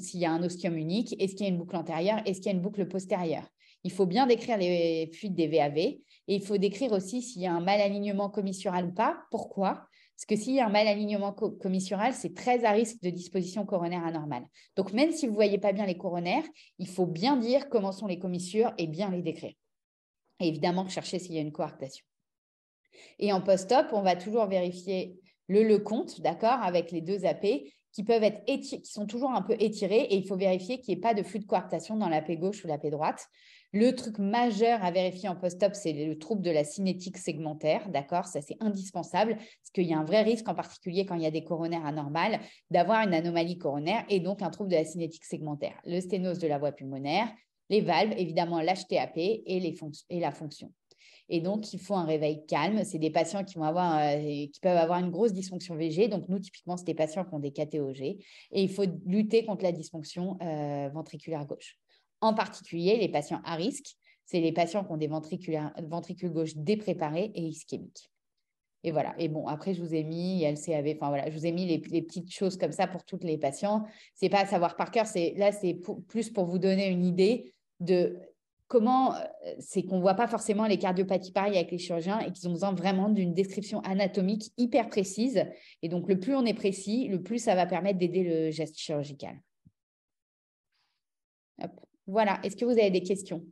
s'il y a un ostium unique, est-ce qu'il y a une boucle antérieure, est-ce qu'il y a une boucle postérieure. Il faut bien décrire les fuites des VAV et il faut décrire aussi s'il y a un mal alignement commissural ou pas, pourquoi, parce que s'il y a un mal alignement commissural, c'est très à risque de disposition coronaire anormale. Donc, même si vous ne voyez pas bien les coronaires, il faut bien dire comment sont les commissures et bien les décrire. Et évidemment, chercher s'il y a une coarctation. Et en post-op, on va toujours vérifier le compte, d'accord, avec les deux AP qui peuvent être qui sont toujours un peu étirés et il faut vérifier qu'il n'y ait pas de flux de coarctation dans l'AP gauche ou l'AP droite. Le truc majeur à vérifier en post-op, c'est le trouble de la cinétique segmentaire, d'accord Ça, c'est indispensable, parce qu'il y a un vrai risque, en particulier quand il y a des coronaires anormales, d'avoir une anomalie coronaire et donc un trouble de la cinétique segmentaire. Le sténose de la voie pulmonaire, les valves, évidemment l'HTAP et, et la fonction. Et donc, il faut un réveil calme. C'est des patients qui, euh, peuvent avoir une grosse dysfonction VG. Donc, nous, typiquement, c'est des patients qui ont des KTOG. Et il faut lutter contre la dysfonction euh, ventriculaire gauche en particulier les patients à risque. C'est les patients qui ont des ventricules, gauches gauche dépréparés et ischémiques. Et voilà. Et bon, après, je vous ai mis LCAV, enfin voilà, je vous ai mis les, petites choses comme ça pour toutes les patients. C'est pas à savoir par cœur, c'est là, c'est plus pour vous donner une idée de comment euh, c'est qu'on ne voit pas forcément les cardiopathies pareilles avec les chirurgiens et qu'ils ont besoin vraiment d'une description anatomique hyper précise. Et donc, le plus on est précis, le plus ça va permettre d'aider le geste chirurgical. Voilà, est-ce que vous avez des questions